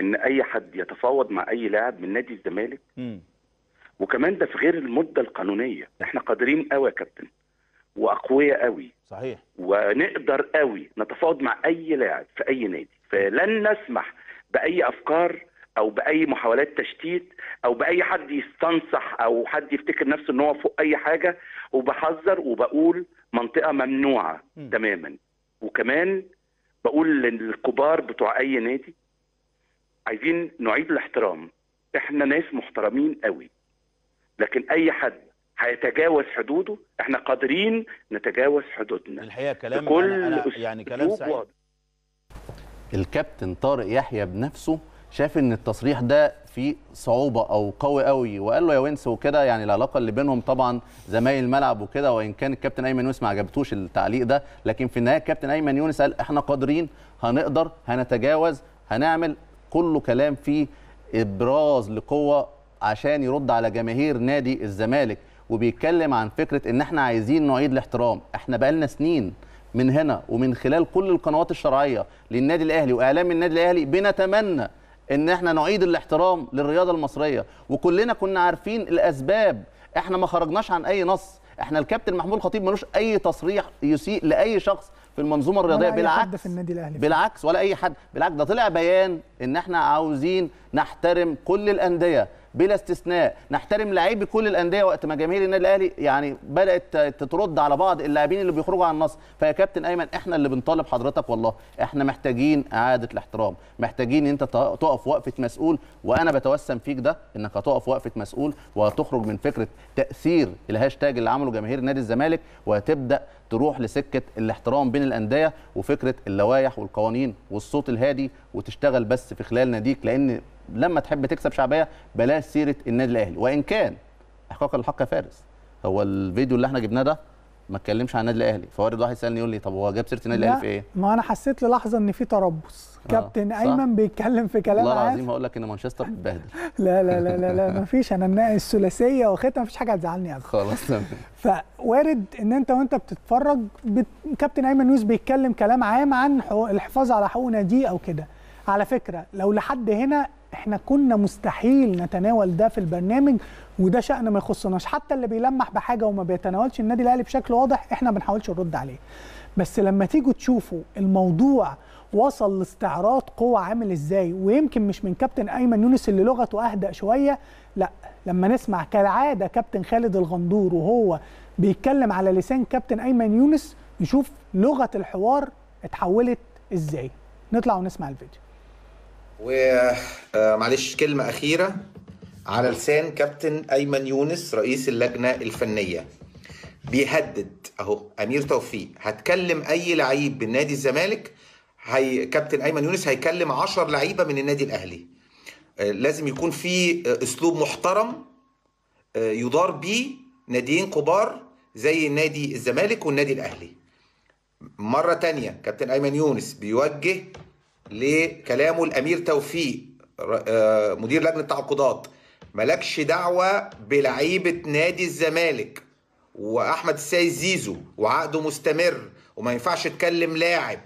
إن أي حد يتفاوض مع أي لاعب من نادي الزمالك م. وكمان ده في غير المدة القانونية إحنا قادرين قوي يا كابتن واقوياء قوي صحيح ونقدر قوي نتفاوض مع اي لاعب في اي نادي فلن نسمح باي افكار او باي محاولات تشتيت او باي حد يستنصح او حد يفتكر نفسه ان هو فوق اي حاجه وبحذر وبقول منطقه ممنوعه م. تماما وكمان بقول للكبار بتوع اي نادي عايزين نعيد الاحترام احنا ناس محترمين قوي لكن اي حد هيتجاوز حدوده احنا قادرين نتجاوز حدودنا الحقيقه كلام بكل أنا أنا يعني كلام سعيد الكابتن طارق يحيى بنفسه شاف ان التصريح ده فيه صعوبه او قوي قوي وقال له يا وينس وكده يعني العلاقه اللي بينهم طبعا زمايل الملعب وكده وان كان الكابتن ايمن يونس ما عجبتوش التعليق ده لكن في النهايه الكابتن ايمن يونس قال احنا قادرين هنقدر هنتجاوز هنعمل كله كلام فيه ابراز لقوه عشان يرد على جماهير نادي الزمالك وبيتكلم عن فكره ان احنا عايزين نعيد الاحترام احنا بقالنا سنين من هنا ومن خلال كل القنوات الشرعيه للنادي الاهلي واعلام النادي الاهلي بنتمنى ان احنا نعيد الاحترام للرياضه المصريه وكلنا كنا عارفين الاسباب احنا ما خرجناش عن اي نص احنا الكابتن محمود الخطيب ملوش اي تصريح يسيء لاي شخص في المنظومه الرياضيه ولا بالعكس أي حد في النادي الاهلي بالعكس ولا اي حد بالعكس ده طلع بيان ان احنا عاوزين نحترم كل الانديه بلا استثناء نحترم لعيبي كل الانديه وقت ما جماهير النادي الاهلي يعني بدات تترد على بعض اللاعبين اللي بيخرجوا عن النصر فيا كابتن ايمن احنا اللي بنطالب حضرتك والله احنا محتاجين اعاده الاحترام محتاجين انت تقف وقفه مسؤول وانا بتوسم فيك ده انك هتقف وقفه مسؤول وهتخرج من فكره تاثير الهاشتاج اللي عمله جماهير نادي الزمالك وهتبدا تروح لسكه الاحترام بين الانديه وفكره اللوائح والقوانين والصوت الهادي وتشتغل بس في خلال ناديك لان لما تحب تكسب شعبيه بلاش سيره النادي الاهلي وان كان احقاقا للحق يا فارس هو الفيديو اللي احنا جبناه ده ما اتكلمش عن النادي الاهلي فوارد واحد سالني يقول لي طب هو جاب سيره النادي الاهلي في ايه؟ ما انا حسيت للحظه ان في تربص آه، كابتن آه. ايمن بيتكلم في كلام والله العظيم هقول لك ان مانشستر بتبهدل لا لا لا لا, لا مفيش انا النهائي الثلاثيه واخدتها مفيش حاجه هتزعلني اصلا خلاص فوارد ان انت وانت بتتفرج بت... كابتن ايمن يوسف بيتكلم كلام عام عن حو... الحفاظ على حقوق نادي او كده على فكره لو لحد هنا احنا كنا مستحيل نتناول ده في البرنامج وده شأن ما يخصناش حتى اللي بيلمح بحاجه وما بيتناولش النادي الاهلي بشكل واضح احنا ما بنحاولش نرد عليه بس لما تيجوا تشوفوا الموضوع وصل لاستعراض قوة عامل ازاي ويمكن مش من كابتن ايمن يونس اللي لغته اهدأ شوية لا لما نسمع كالعادة كابتن خالد الغندور وهو بيتكلم على لسان كابتن ايمن يونس نشوف لغة الحوار اتحولت ازاي نطلع ونسمع الفيديو ومعلش آه، كلمة أخيرة على لسان كابتن أيمن يونس رئيس اللجنة الفنية بيهدد أهو أمير توفيق هتكلم أي لعيب بالنادي الزمالك هي كابتن أيمن يونس هيكلم 10 لعيبة من النادي الأهلي آه، لازم يكون في آه، أسلوب محترم يدار بيه ناديين كبار زي نادي الزمالك والنادي الأهلي مرة تانية كابتن أيمن يونس بيوجه لكلامه الامير توفيق آه، مدير لجنه التعاقدات مالكش دعوه بلعيبه نادي الزمالك واحمد السيد زيزو وعقده مستمر وما ينفعش تكلم لاعب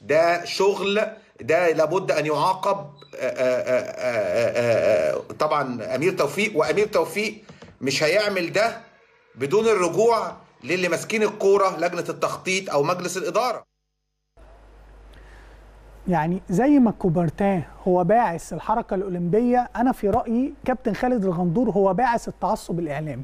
ده شغل ده لابد ان يعاقب آه، آه، طبعا امير توفيق وامير توفيق مش هيعمل ده بدون الرجوع للي ماسكين الكوره لجنه التخطيط او مجلس الاداره يعني زي ما كوبرتان هو باعث الحركه الاولمبيه انا في رايي كابتن خالد الغندور هو باعث التعصب الاعلامي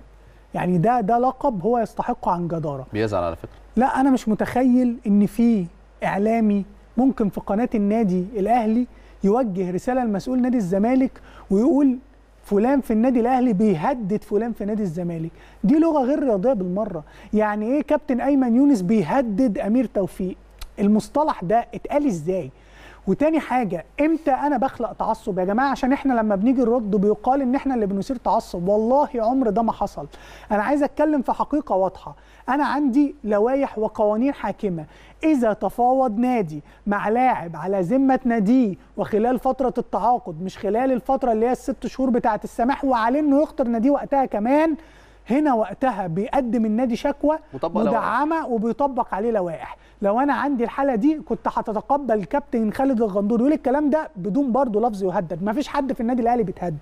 يعني ده ده لقب هو يستحقه عن جداره بيزعل على فكره لا انا مش متخيل ان في اعلامي ممكن في قناه النادي الاهلي يوجه رساله لمسؤول نادي الزمالك ويقول فلان في النادي الاهلي بيهدد فلان في نادي الزمالك دي لغه غير رياضيه بالمره يعني ايه كابتن ايمن يونس بيهدد امير توفيق المصطلح ده اتقال ازاي وتاني حاجه امتى انا بخلق تعصب يا جماعه عشان احنا لما بنيجي نرد بيقال ان احنا اللي بنثير تعصب والله عمر ده ما حصل انا عايز اتكلم في حقيقه واضحه انا عندي لوائح وقوانين حاكمه اذا تفاوض نادي مع لاعب على ذمه ناديه وخلال فتره التعاقد مش خلال الفتره اللي هي الست شهور بتاعه السماح وعليه انه يخطر ناديه وقتها كمان هنا وقتها بيقدم النادي شكوى مدعمه وبيطبق عليه لوائح لو انا عندي الحاله دي كنت هتتقبل الكابتن خالد الغندور يقول الكلام ده بدون برضه لفظ يهدد ما فيش حد في النادي الاهلي بيتهدد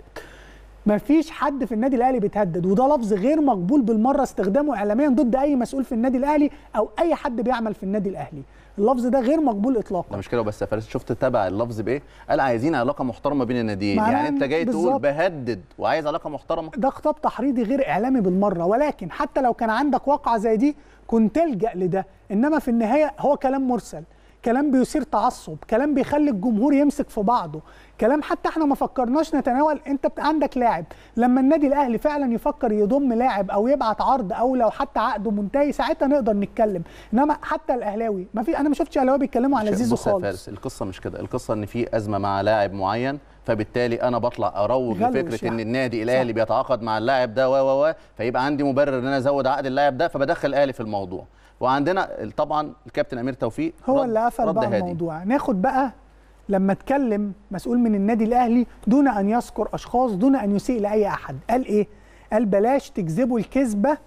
ما فيش حد في النادي الاهلي بيتهدد وده لفظ غير مقبول بالمره استخدامه اعلاميا ضد اي مسؤول في النادي الاهلي او اي حد بيعمل في النادي الاهلي اللفظ ده غير مقبول اطلاقا مش كده بس فارس شفت تبع اللفظ بايه قال عايزين علاقه محترمه بين الناديين يعني انت جاي تقول بهدد وعايز علاقه محترمه ده خطاب تحريضي غير اعلامي بالمره ولكن حتى لو كان عندك واقعه زي دي كنت تلجا لده انما في النهايه هو كلام مرسل كلام بيثير تعصب كلام بيخلي الجمهور يمسك في بعضه كلام حتى احنا ما فكرناش نتناول انت عندك لاعب لما النادي الاهلي فعلا يفكر يضم لاعب او يبعت عرض او لو حتى عقده منتهي ساعتها نقدر نتكلم انما حتى الاهلاوي ما في انا ما شفتش اهلاوي بيتكلموا على زيزو خالص فارس القصه مش كده القصه ان في ازمه مع لاعب معين فبالتالي انا بطلع اروج لفكره ان يعني. النادي الاهلي بيتعاقد مع اللاعب ده و و فيبقى عندي مبرر ان انا ازود عقد اللاعب ده فبدخل الاهلي في الموضوع وعندنا طبعا الكابتن امير توفيق هو اللي قفل بقى الموضوع ناخد بقى لما اتكلم مسؤول من النادي الاهلي دون ان يذكر اشخاص دون ان يسيء لاي احد قال ايه قال بلاش تكذبوا الكذبه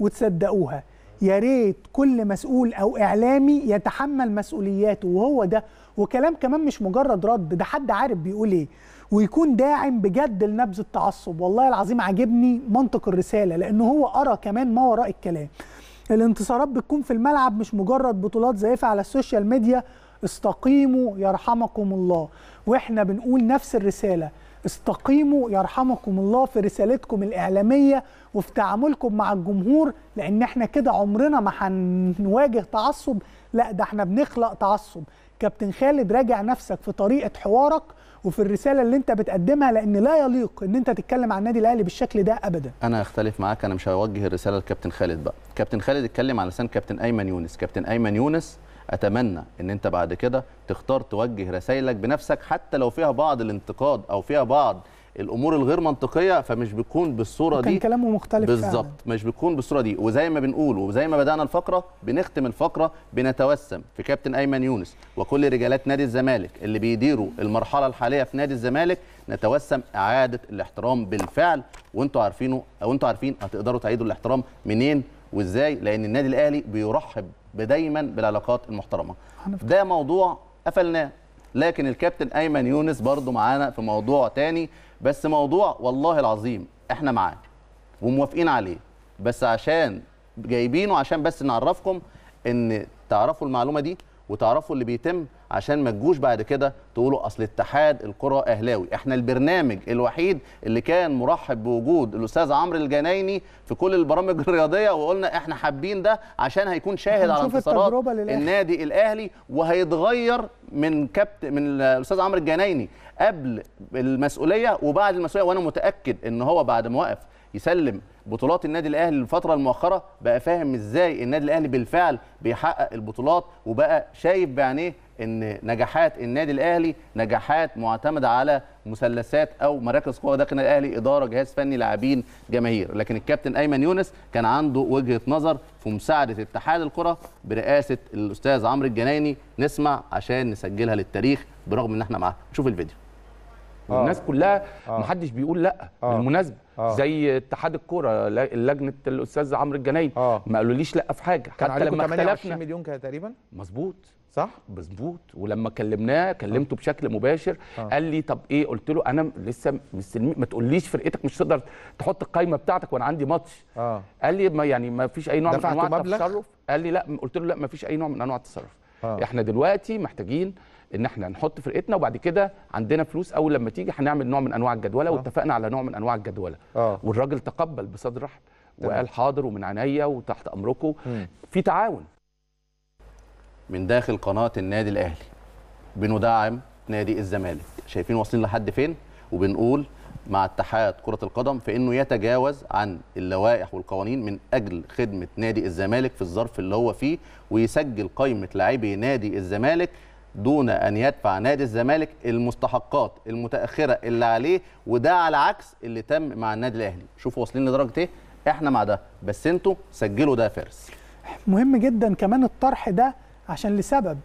وتصدقوها يا ريت كل مسؤول او اعلامي يتحمل مسؤولياته وهو ده وكلام كمان مش مجرد رد ده حد عارف بيقول ايه ويكون داعم بجد لنبذ التعصب والله العظيم عجبني منطق الرساله لان هو ارى كمان ما وراء الكلام الانتصارات بتكون في الملعب مش مجرد بطولات زائفه على السوشيال ميديا استقيموا يرحمكم الله واحنا بنقول نفس الرساله استقيموا يرحمكم الله في رسالتكم الإعلامية وفي تعاملكم مع الجمهور لأن احنا كده عمرنا ما هنواجه تعصب لا ده احنا بنخلق تعصب كابتن خالد راجع نفسك في طريقة حوارك وفي الرساله اللي انت بتقدمها لان لا يليق ان انت تتكلم عن النادي الاهلي بالشكل ده ابدا انا اختلف معاك انا مش هوجه الرساله لكابتن خالد بقى كابتن خالد اتكلم على لسان كابتن ايمن يونس كابتن ايمن يونس اتمنى ان انت بعد كده تختار توجه رسائلك بنفسك حتى لو فيها بعض الانتقاد او فيها بعض الامور الغير منطقيه فمش بتكون بالصوره دي كان كلامه مختلف بالظبط مش بتكون بالصوره دي وزي ما بنقول وزي ما بدانا الفقره بنختم الفقره بنتوسم في كابتن ايمن يونس وكل رجالات نادي الزمالك اللي بيديروا المرحله الحاليه في نادي الزمالك نتوسم اعاده الاحترام بالفعل وانتوا عارفينه او انتوا عارفين هتقدروا تعيدوا الاحترام منين وازاي لان النادي الاهلي بيرحب دايما بالعلاقات المحترمه ده موضوع قفلناه لكن الكابتن ايمن يونس برضه معانا في موضوع تاني بس موضوع والله العظيم احنا معاه وموافقين عليه بس عشان جايبينه عشان بس نعرفكم ان تعرفوا المعلومه دي وتعرفوا اللي بيتم عشان ما تجوش بعد كده تقولوا اصل اتحاد القرى اهلاوي احنا البرنامج الوحيد اللي كان مرحب بوجود الاستاذ عمرو الجنايني في كل البرامج الرياضيه وقلنا احنا حابين ده عشان هيكون شاهد على انتصارات النادي الاهلي وهيتغير من كابتن من الاستاذ عمرو الجنايني قبل المسؤوليه وبعد المسؤوليه وانا متاكد ان هو بعد ما وقف يسلم بطولات النادي الاهلي الفتره المؤخره بقى فاهم ازاي النادي الاهلي بالفعل بيحقق البطولات وبقى شايف بعينيه ان نجاحات النادي الاهلي نجاحات معتمده على مثلثات او مراكز قوه داخل النادي الاهلي اداره جهاز فني لاعبين جماهير لكن الكابتن ايمن يونس كان عنده وجهه نظر في مساعده اتحاد الكره برئاسه الاستاذ عمرو الجنايني نسمع عشان نسجلها للتاريخ برغم ان احنا معاه شوف الفيديو آه. الناس كلها آه. محدش بيقول لا آه. بالمناسبه آه. زي اتحاد الكوره لجنه الاستاذ عمرو الجنايد آه. ما قالوليش لا في حاجه كان حتى لما اختلفنا مليون كده تقريبا مظبوط صح مظبوط ولما كلمناه كلمته آه. بشكل مباشر آه. قال لي طب ايه قلت له انا لسه مستلمي ما تقوليش فرقتك مش تقدر تحط القايمه بتاعتك وانا عندي ماتش آه. قال لي ما يعني ما فيش اي نوع من انواع التصرف قال لي لا قلت له لا ما فيش اي نوع من انواع التصرف آه. احنا دلوقتي محتاجين ان احنا نحط فرقتنا وبعد كده عندنا فلوس اول لما تيجي هنعمل نوع من انواع الجدوله آه. واتفقنا على نوع من انواع الجدوله آه. والراجل تقبل بصدر رحب وقال حاضر ومن عينيا وتحت امركم في تعاون من داخل قناه النادي الاهلي بندعم نادي الزمالك شايفين واصلين لحد فين وبنقول مع اتحاد كرة القدم في انه يتجاوز عن اللوائح والقوانين من اجل خدمة نادي الزمالك في الظرف اللي هو فيه ويسجل قائمة لاعبي نادي الزمالك دون ان يدفع نادي الزمالك المستحقات المتاخره اللي عليه وده على عكس اللي تم مع النادي الاهلي شوفوا واصلين لدرجه ايه احنا مع ده بس انتوا سجلوا ده فارس مهم جدا كمان الطرح ده عشان لسبب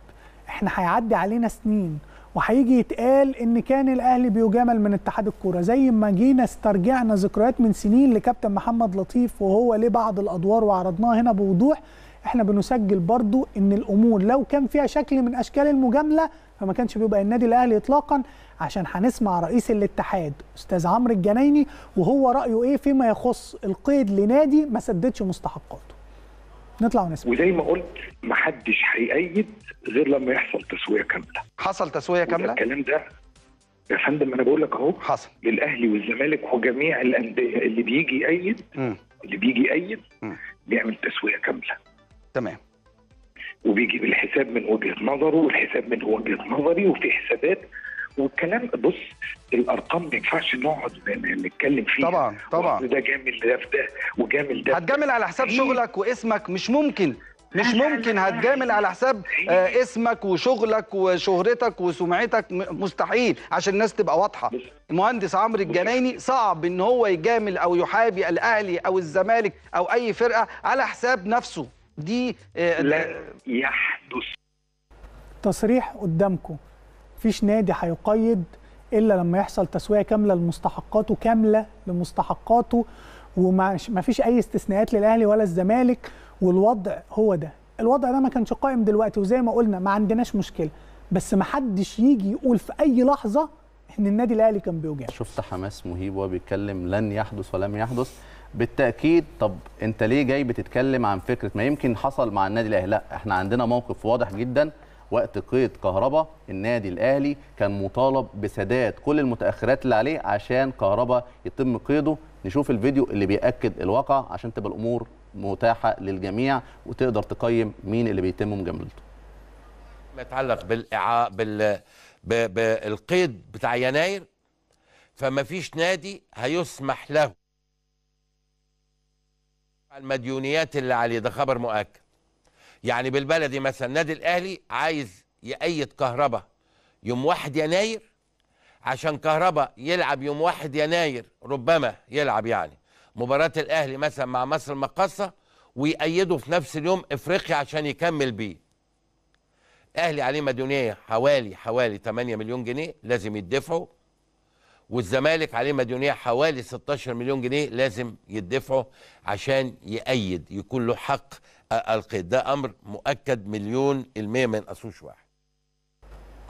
احنا هيعدي علينا سنين وهيجي يتقال ان كان الاهلي بيجامل من اتحاد الكوره زي ما جينا استرجعنا ذكريات من سنين لكابتن محمد لطيف وهو ليه بعض الادوار وعرضناها هنا بوضوح احنا بنسجل برضو ان الامور لو كان فيها شكل من اشكال المجامله فما كانش بيبقى النادي الاهلي اطلاقا عشان هنسمع رئيس الاتحاد استاذ عمرو الجنايني وهو رايه ايه فيما يخص القيد لنادي ما سددش مستحقاته نطلع ونسمع وزي ما قلت ما حدش هيأيد غير لما يحصل تسويه كامله حصل تسويه كامله الكلام ده يا فندم انا بقول لك اهو حصل للاهلي والزمالك وجميع الانديه اللي بيجي يأيد اللي بيجي يأيد بيعمل تسويه كامله تمام وبيجي الحساب من وجهه نظره والحساب من وجهه نظري وفي حسابات والكلام بص الارقام ما ينفعش نقعد نتكلم فيها طبعا طبعا ده جامل ده في ده وجامل ده هتجامل على حساب إيه؟ شغلك واسمك مش ممكن مش ممكن هتجامل إيه؟ على حساب إيه؟ آه، اسمك وشغلك وشهرتك وسمعتك مستحيل عشان الناس تبقى واضحه المهندس عمرو الجنايني صعب ان هو يجامل او يحابي الاهلي او الزمالك او اي فرقه على حساب نفسه دي آه، لا يحدث تصريح قدامكم مفيش نادي هيقيد الا لما يحصل تسويه كامله لمستحقاته كامله لمستحقاته وما فيش اي استثناءات للاهلي ولا الزمالك والوضع هو ده الوضع ده ما كانش قائم دلوقتي وزي ما قلنا ما عندناش مشكله بس ما حدش يجي يقول في اي لحظه ان النادي الاهلي كان بيوجع شفت حماس مهيب وهو بيتكلم لن يحدث ولم يحدث بالتاكيد طب انت ليه جاي بتتكلم عن فكره ما يمكن حصل مع النادي الاهلي لا احنا عندنا موقف واضح جدا وقت قيد كهربا النادي الاهلي كان مطالب بسداد كل المتاخرات اللي عليه عشان كهربا يتم قيده نشوف الفيديو اللي بياكد الواقع عشان تبقى الامور متاحه للجميع وتقدر تقيم مين اللي بيتم مجاملته ما يتعلق بالاعاء بال بالقيد بتاع يناير فما فيش نادي هيسمح له المديونيات اللي عليه ده خبر مؤكد يعني بالبلدي مثلا النادي الاهلي عايز يأيد كهربا يوم 1 يناير عشان كهربا يلعب يوم 1 يناير ربما يلعب يعني مباراة الاهلي مثلا مع مصر المقاصة ويأيده في نفس اليوم افريقيا عشان يكمل بيه الاهلي عليه مديونيه حوالي حوالي 8 مليون جنيه لازم يدفعوا والزمالك عليه مديونيه حوالي 16 مليون جنيه لازم يدفعوا عشان يأيد يكون له حق القيد ده امر مؤكد مليون المية من اصوش واحد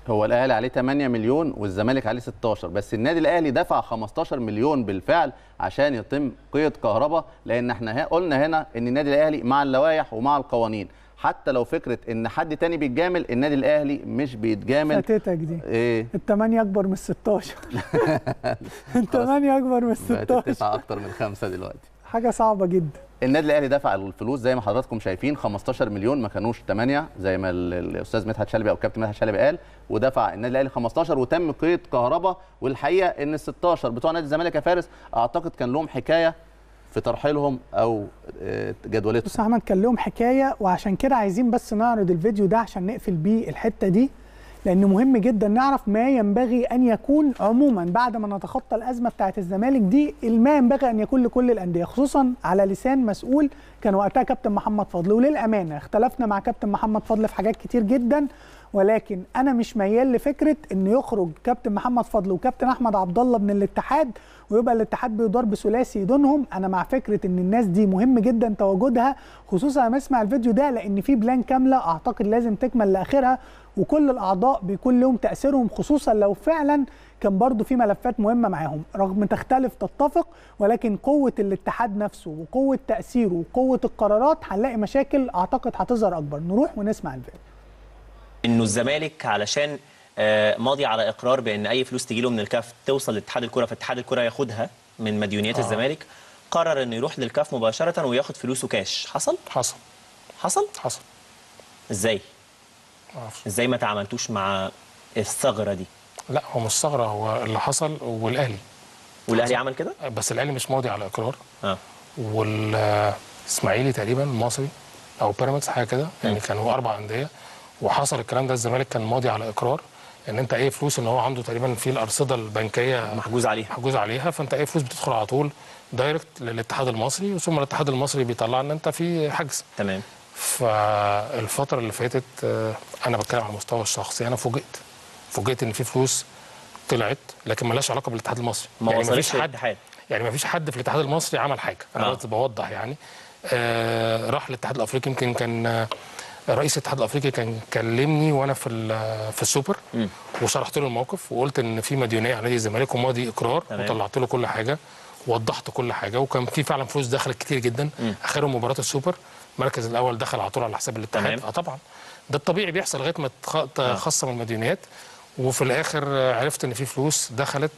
هو الاهلي عليه 8 مليون والزمالك عليه 16 بس النادي الاهلي دفع 15 مليون بالفعل عشان يتم قيد كهرباء لان احنا قلنا هنا ان النادي الاهلي مع اللوائح ومع القوانين حتى لو فكره ان حد تاني بيتجامل النادي الاهلي مش بيتجامل فاتتك دي ايه الثمانيه اكبر من 16 الثمانيه اكبر من 16 تسعه اكتر من خمسه دلوقتي حاجه صعبه جدا النادي الاهلي دفع الفلوس زي ما حضراتكم شايفين 15 مليون ما كانوش 8 زي ما الاستاذ مدحت شلبي او الكابتن مدحت شلبي قال ودفع النادي الاهلي 15 وتم قيد كهربا والحقيقه ان ال 16 بتوع نادي الزمالك يا فارس اعتقد كان لهم حكايه في ترحيلهم او آه، جدولتهم بص يا احمد كان لهم حكايه وعشان كده عايزين بس نعرض الفيديو ده عشان نقفل بيه الحته دي لان مهم جدا نعرف ما ينبغي ان يكون عموما بعد ما نتخطى الازمه بتاعه الزمالك دي ما ينبغي ان يكون لكل الانديه خصوصا على لسان مسؤول كان وقتها كابتن محمد فضل وللامانه اختلفنا مع كابتن محمد فضل في حاجات كتير جدا ولكن انا مش ميال لفكره ان يخرج كابتن محمد فضل وكابتن احمد عبد الله من الاتحاد ويبقى الاتحاد بيدار بثلاثي دونهم انا مع فكره ان الناس دي مهم جدا تواجدها خصوصا لما اسمع الفيديو ده لان في بلان كامله اعتقد لازم تكمل لاخرها وكل الاعضاء بيكون لهم تاثيرهم خصوصا لو فعلا كان برضو في ملفات مهمة معاهم رغم تختلف تتفق ولكن قوة الاتحاد نفسه وقوة تأثيره وقوة القرارات هنلاقي مشاكل أعتقد هتظهر أكبر نروح ونسمع الفيديو انه الزمالك علشان آه، ماضي على اقرار بان اي فلوس تجي له من الكاف توصل لاتحاد الكره فاتحاد الكره ياخدها من مديونيات آه. الزمالك قرر انه يروح للكاف مباشره وياخد فلوسه كاش حصل حصل حصل حصل ازاي عارف. ازاي ما تعاملتوش مع الثغره دي لا هو مش ثغره هو اللي حصل والاهلي والاهلي عمل كده آه، بس الاهلي مش ماضي على اقرار اه والاسماعيلي تقريبا المصري او بيراميدز حاجه كده يعني كانوا اربع انديه وحصل الكلام ده الزمالك كان ماضي على اقرار ان انت اي فلوس ان هو عنده تقريبا في الارصده البنكيه محجوز عليها محجوز عليها فانت اي فلوس بتدخل على طول دايركت للاتحاد المصري ثم الاتحاد المصري بيطلع ان انت في حجز تمام فالفتره اللي فاتت آه، انا بتكلم على المستوى الشخصي انا فوجئت فوجئت ان في فلوس طلعت لكن مالهاش علاقه بالاتحاد المصري ما يعني مفيش حد حاجة. يعني مفيش حد في الاتحاد المصري عمل حاجه انا آه. بوضح يعني آه راح للاتحاد الافريقي يمكن كان آه رئيس الاتحاد الافريقي كان كلمني وانا في في السوبر وشرحت له الموقف وقلت ان في مديونيه على نادي الزمالك وماضي اقرار وطلعت له كل حاجه وضحت كل حاجه وكان في فعلا فلوس دخلت كتير جدا اخرهم مباراه السوبر المركز الاول دخل على طول على حساب الاتحاد اه طبعا ده الطبيعي بيحصل لغايه ما آه. تخصم المديونيات وفي الاخر عرفت ان في فلوس دخلت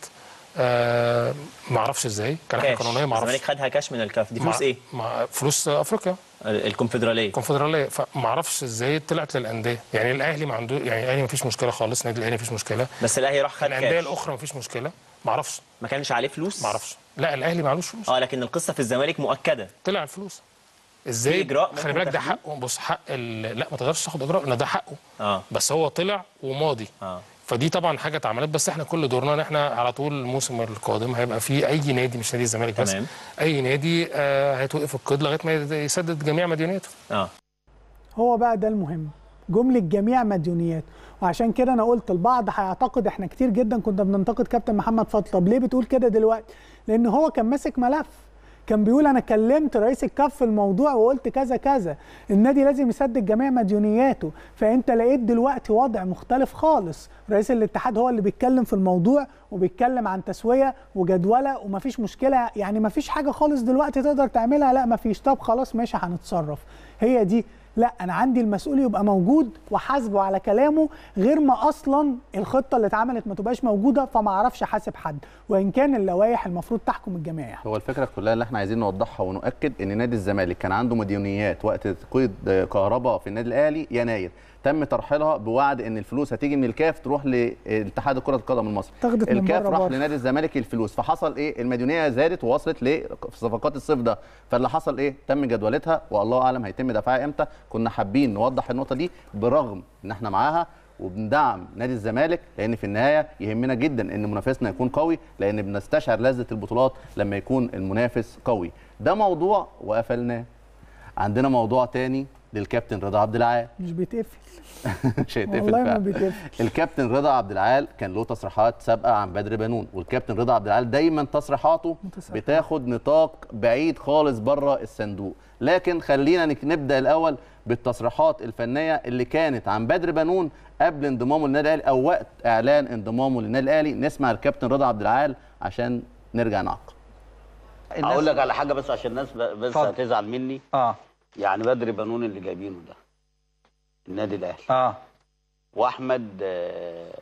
آه، ما اعرفش ازاي حاجه قانونيه ما اعرفش الزمالك خدها كاش من الكاف دي فلوس ايه؟ مع فلوس افريقيا الكونفدراليه الكونفدراليه فما اعرفش ازاي طلعت للانديه يعني الاهلي ما عنده يعني الاهلي ما فيش مشكله خالص النادي الاهلي ما فيش مشكله بس الاهلي راح خد الانديه الاخرى ما فيش مشكله ما اعرفش ما كانش عليه فلوس؟ ما اعرفش لا الاهلي ما عليهوش فلوس اه لكن القصه في الزمالك مؤكده طلع الفلوس ازاي اجراء خلي بالك ده حقه بص حق لا ما تقدرش تاخد اجراء لان ده حقه اه بس هو طلع وماضي آه. فدي طبعا حاجه اتعملت بس احنا كل دورنا ان احنا على طول الموسم القادم هيبقى في اي نادي مش نادي الزمالك بس اي نادي آه هيتوقف القيد لغايه ما يسدد جميع مديونيته اه هو بقى ده المهم جمله جميع مديونيات وعشان كده انا قلت البعض هيعتقد احنا كتير جدا كنا بننتقد كابتن محمد فضل طب ليه بتقول كده دلوقتي لان هو كان ماسك ملف كان بيقول انا كلمت رئيس الكاف في الموضوع وقلت كذا كذا النادي لازم يسدد جميع مديونياته فانت لقيت دلوقتي وضع مختلف خالص رئيس الاتحاد هو اللي بيتكلم في الموضوع وبيتكلم عن تسويه وجدوله ومفيش مشكله يعني مفيش حاجه خالص دلوقتي تقدر تعملها لا مفيش طب خلاص ماشي هنتصرف هي دي لا انا عندي المسؤول يبقى موجود وحاسبه على كلامه غير ما اصلا الخطه اللي اتعملت ما تبقاش موجوده فما اعرفش احاسب حد وان كان اللوائح المفروض تحكم الجميع يعني. هو الفكره كلها اللي احنا عايزين نوضحها ونؤكد ان نادي الزمالك كان عنده مديونيات وقت قيد كهرباء في النادي الاهلي يناير تم ترحيلها بوعد ان الفلوس هتيجي من الكاف تروح لاتحاد كره القدم المصري الكاف راح لنادي الزمالك الفلوس فحصل ايه المديونيه زادت ووصلت لصفقات الصيف ده فاللي حصل ايه تم جدولتها والله اعلم هيتم دفعها امتى كنا حابين نوضح النقطه دي برغم ان احنا معاها وبندعم نادي الزمالك لان في النهايه يهمنا جدا ان منافسنا يكون قوي لان بنستشعر لذه البطولات لما يكون المنافس قوي ده موضوع وقفلناه عندنا موضوع تاني للكابتن رضا عبد العال مش بيتقفل شيء والله ما بيكفي الكابتن رضا عبد العال كان له تصريحات سابقه عن بدر بنون والكابتن رضا عبد العال دايما تصريحاته بتاخد نطاق بعيد خالص بره الصندوق لكن خلينا نبدا الاول بالتصريحات الفنيه اللي كانت عن بدر بنون قبل انضمامه للنادي الاهلي او وقت اعلان انضمامه للنادي الاهلي نسمع الكابتن رضا عبد العال عشان نرجع نعقب اقول لك على حاجه بس عشان الناس بس هتزعل مني اه يعني بدر بنون اللي جايبينه ده النادي الاهلي اه واحمد آه،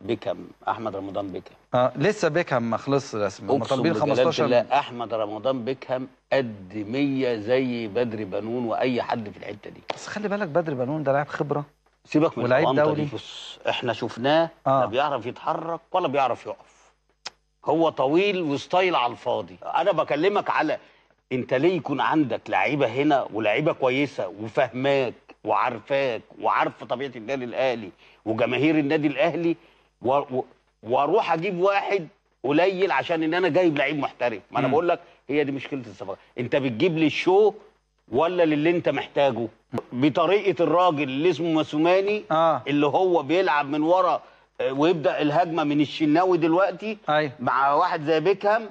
بيكم احمد رمضان بيكم اه لسه بيكم ما خلصش رسمي مطالبين 15 لا احمد رمضان بيكم قد 100 زي بدر بنون واي حد في الحته دي بس خلي بالك بدر بنون ده لاعب خبره سيبك من ولاعيب دولي بص احنا شفناه آه. لا بيعرف يتحرك ولا بيعرف يقف هو طويل وستايل على الفاضي انا بكلمك على انت ليه يكون عندك لعيبه هنا ولعيبه كويسه وفاهماك وعارفاك وعارفه طبيعه النادي الاهلي وجماهير النادي الاهلي واروح اجيب واحد قليل عشان ان انا جايب لعيب محترف ما انا بقول لك هي دي مشكله الصفقه انت بتجيب للشو ولا للي انت محتاجه بطريقه الراجل اللي اسمه ماسوماني آه. اللي هو بيلعب من ورا آه، ويبدا الهجمه من الشناوي دلوقتي أي. مع واحد زي بيكهام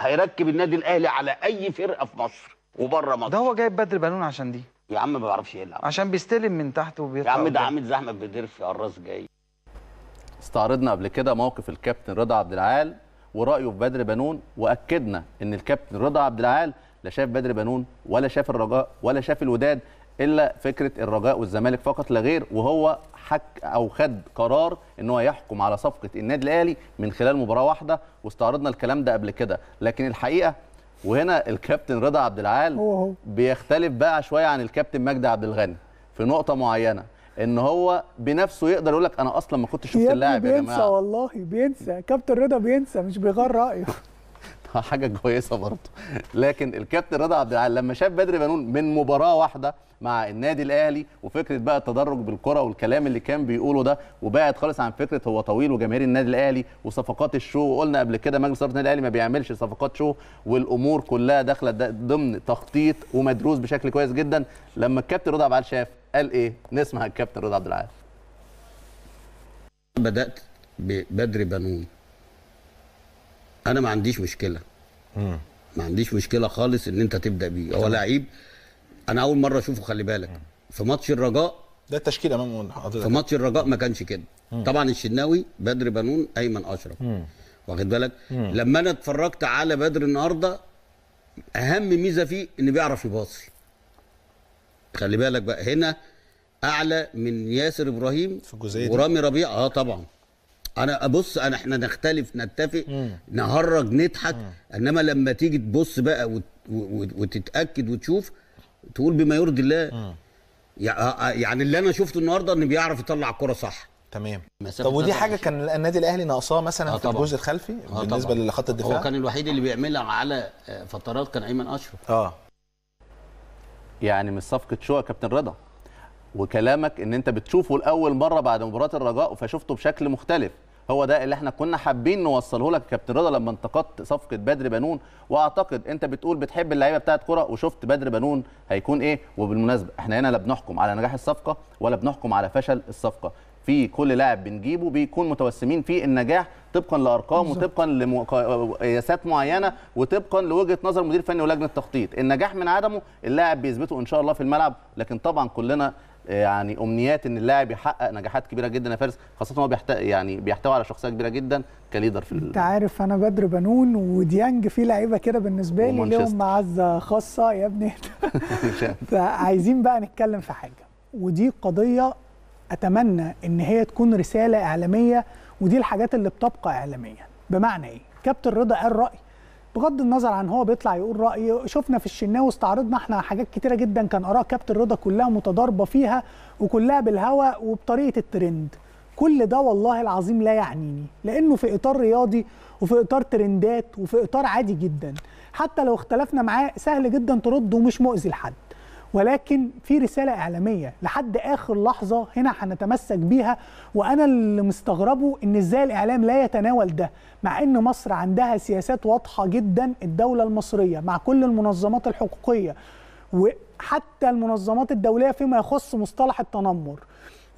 هيركب النادي الاهلي على اي فرقه في مصر وبره مصر ده هو جايب بدر بنون عشان دي يا عم ما بعرفش يلعب عشان بيستلم من تحت وبيطلع يا عم ده عامل زحمه في قراص جاي استعرضنا قبل كده موقف الكابتن رضا عبد العال ورايه في بدر بنون واكدنا ان الكابتن رضا عبد العال لا شاف بدر بنون ولا شاف الرجاء ولا شاف الوداد الا فكره الرجاء والزمالك فقط لا غير وهو حك او خد قرار ان هو يحكم على صفقه النادي الاهلي من خلال مباراه واحده واستعرضنا الكلام ده قبل كده لكن الحقيقه وهنا الكابتن رضا عبد العال هو هو. بيختلف بقى شويه عن الكابتن مجدي عبد الغني في نقطه معينه ان هو بنفسه يقدر يقول لك انا اصلا ما كنتش شفت اللاعب يا جماعه بينسى والله بينسى كابتن رضا بينسى مش بيغير رايه حاجه كويسه برضه لكن الكابتن رضا عبد العال لما شاف بدر بنون من مباراه واحده مع النادي الاهلي وفكره بقى التدرج بالكره والكلام اللي كان بيقوله ده وبعد خالص عن فكره هو طويل وجماهير النادي الاهلي وصفقات الشو وقلنا قبل كده مجلس اداره النادي الاهلي ما بيعملش صفقات شو والامور كلها داخله ضمن تخطيط ومدروس بشكل كويس جدا لما الكابتن رضا عبد العال شاف قال ايه نسمع الكابتن رضا عبد العال بدات ببدر بنون انا ما عنديش مشكله ما عنديش مشكله خالص ان انت تبدا بيه هو لعيب انا اول مره اشوفه خلي بالك في ماتش الرجاء ده التشكيل امام حضرتك في ماتش الرجاء ما كانش كده مم. طبعا الشناوي بدر بنون ايمن اشرف واخد بالك لما انا اتفرجت على بدر النهارده اهم ميزه فيه ان بيعرف يباصي خلي بالك بقى هنا اعلى من ياسر ابراهيم في ورامي ربيع اه طبعا انا بص انا احنا نختلف نتفق مم. نهرج نضحك انما لما تيجي تبص بقى وتتاكد وتشوف تقول بما يرضي الله مم. آه، آه، يعني اللي انا شفته النهارده ان بيعرف يطلع الكره صح تمام طب ودي حاجه كان النادي الاهلي ناقصاه مثلا آه في الجزء الخلفي آه بالنسبه لخط الدفاع هو كان الوحيد اللي بيعملها على آه، فترات كان ايمن اشرف اه يعني مش صفقه يا كابتن رضا وكلامك ان انت بتشوفه لاول مره بعد مباراه الرجاء فشفته بشكل مختلف هو ده اللي احنا كنا حابين نوصله لك يا كابتن رضا لما انتقدت صفقه بدر بنون واعتقد انت بتقول بتحب اللعيبه بتاعت كره وشفت بدر بنون هيكون ايه وبالمناسبه احنا هنا لا بنحكم على نجاح الصفقه ولا بنحكم على فشل الصفقه في كل لاعب بنجيبه بيكون متوسمين في النجاح طبقا لارقام وطبقا لقياسات معينه وطبقا لوجهه نظر مدير فني ولجنه التخطيط النجاح من عدمه اللاعب بيثبته ان شاء الله في الملعب لكن طبعا كلنا يعني امنيات ان اللاعب يحقق نجاحات كبيره جدا يا فارس خاصه هو بيحتوي يعني بيحتوي على شخصيه كبيره جدا كليدر في انت عارف انا بدر بنون وديانج في لعيبه كده بالنسبه لي لهم معزه خاصه يا ابني فعايزين بقى نتكلم في حاجه ودي قضيه اتمنى ان هي تكون رساله اعلاميه ودي الحاجات اللي بتبقى اعلاميه بمعنى ايه كابتن رضا قال راي بغض النظر عن هو بيطلع يقول راي شفنا في الشناوي استعرضنا احنا حاجات كتيره جدا كان اراء كابتن رضا كلها متضاربه فيها وكلها بالهوى وبطريقه الترند كل ده والله العظيم لا يعنيني لانه في اطار رياضي وفي اطار ترندات وفي اطار عادي جدا حتى لو اختلفنا معاه سهل جدا ترد ومش مؤذي لحد ولكن في رساله اعلاميه لحد اخر لحظه هنا هنتمسك بيها وانا اللي مستغربه ان ازاي الاعلام لا يتناول ده مع ان مصر عندها سياسات واضحه جدا الدوله المصريه مع كل المنظمات الحقوقيه وحتى المنظمات الدوليه فيما يخص مصطلح التنمر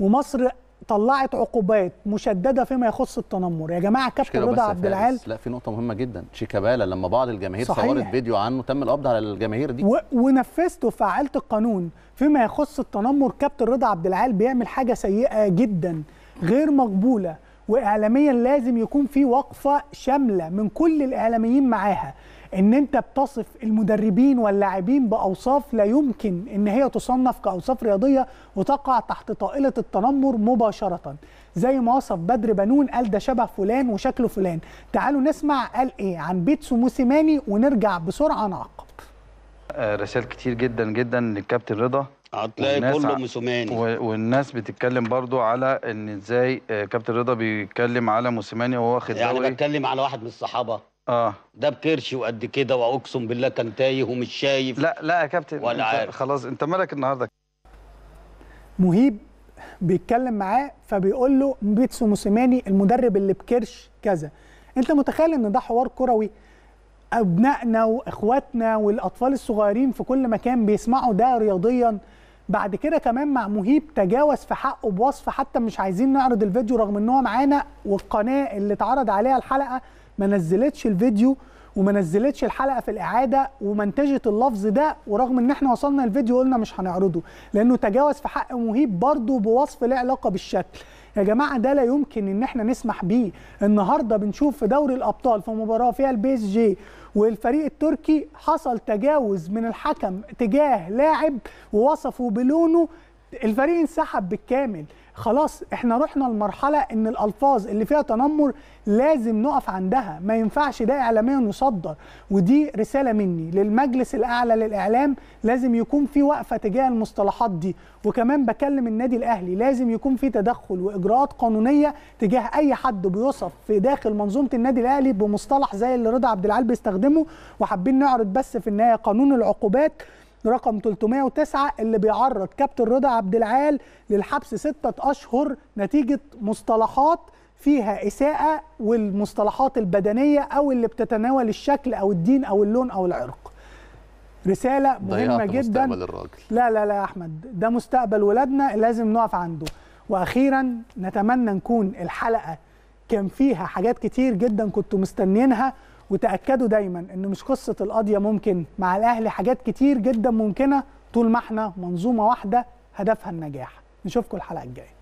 ومصر طلعت عقوبات مشدده فيما يخص التنمر يا جماعه كابتن رضا عبد العال لا في نقطه مهمه جدا شيكابالا لما بعض الجماهير صحيح. صورت فيديو عنه تم القبض على الجماهير دي و... ونفذت وفعلت القانون فيما يخص التنمر كابتن رضا عبد العال بيعمل حاجه سيئه جدا غير مقبوله واعلاميا لازم يكون في وقفه شامله من كل الاعلاميين معاها ان انت بتصف المدربين واللاعبين باوصاف لا يمكن ان هي تصنف كاوصاف رياضيه وتقع تحت طائله التنمر مباشره زي ما وصف بدر بنون قال ده شبه فلان وشكله فلان تعالوا نسمع قال ايه عن بيتسو موسيماني ونرجع بسرعه نعقب آه، رسائل كتير جدا جدا للكابتن رضا هتلاقي كله موسيماني والناس بتتكلم برضو على ان ازاي آه، كابتن رضا بيتكلم على موسيماني وهو واخد يعني دوري. بتكلم على واحد من الصحابه اه ده بكرش وقد كده واقسم بالله كان تايه ومش شايف لا لا يا كابتن ولا عارف خلاص انت مالك النهارده مهيب بيتكلم معاه فبيقول له بيتسو موسيماني المدرب اللي بكرش كذا انت متخيل ان ده حوار كروي ابنائنا واخواتنا والاطفال الصغيرين في كل مكان بيسمعوا ده رياضيا بعد كده كمان مع مهيب تجاوز في حقه بوصف حتى مش عايزين نعرض الفيديو رغم ان هو معانا والقناه اللي اتعرض عليها الحلقه ما نزلتش الفيديو وما نزلتش الحلقه في الاعاده ومنتجت اللفظ ده ورغم ان احنا وصلنا الفيديو قلنا مش هنعرضه لانه تجاوز في حق مهيب برضه بوصف له علاقه بالشكل يا جماعه ده لا يمكن ان احنا نسمح بيه النهارده بنشوف في دوري الابطال في مباراه فيها البي اس جي والفريق التركي حصل تجاوز من الحكم تجاه لاعب ووصفه بلونه الفريق انسحب بالكامل خلاص احنا رحنا لمرحله ان الالفاظ اللي فيها تنمر لازم نقف عندها ما ينفعش ده اعلاميا يصدر ودي رساله مني للمجلس الاعلى للاعلام لازم يكون في وقفه تجاه المصطلحات دي وكمان بكلم النادي الاهلي لازم يكون في تدخل واجراءات قانونيه تجاه اي حد بيوصف في داخل منظومه النادي الاهلي بمصطلح زي اللي رضا عبد العال بيستخدمه وحابين نعرض بس في النهايه قانون العقوبات رقم 309 اللي بيعرض كابتن رضا عبد العال للحبس ستة أشهر نتيجة مصطلحات فيها إساءة والمصطلحات البدنية أو اللي بتتناول الشكل أو الدين أو اللون أو العرق رسالة مهمة جدا مستقبل الراجل. لا لا لا يا أحمد ده مستقبل ولادنا لازم نقف عنده وأخيرا نتمنى نكون الحلقة كان فيها حاجات كتير جدا كنتوا مستنينها وتاكدوا دايما ان مش قصه القضيه ممكن مع الاهلي حاجات كتير جدا ممكنه طول ما احنا منظومه واحده هدفها النجاح نشوفكم الحلقه الجايه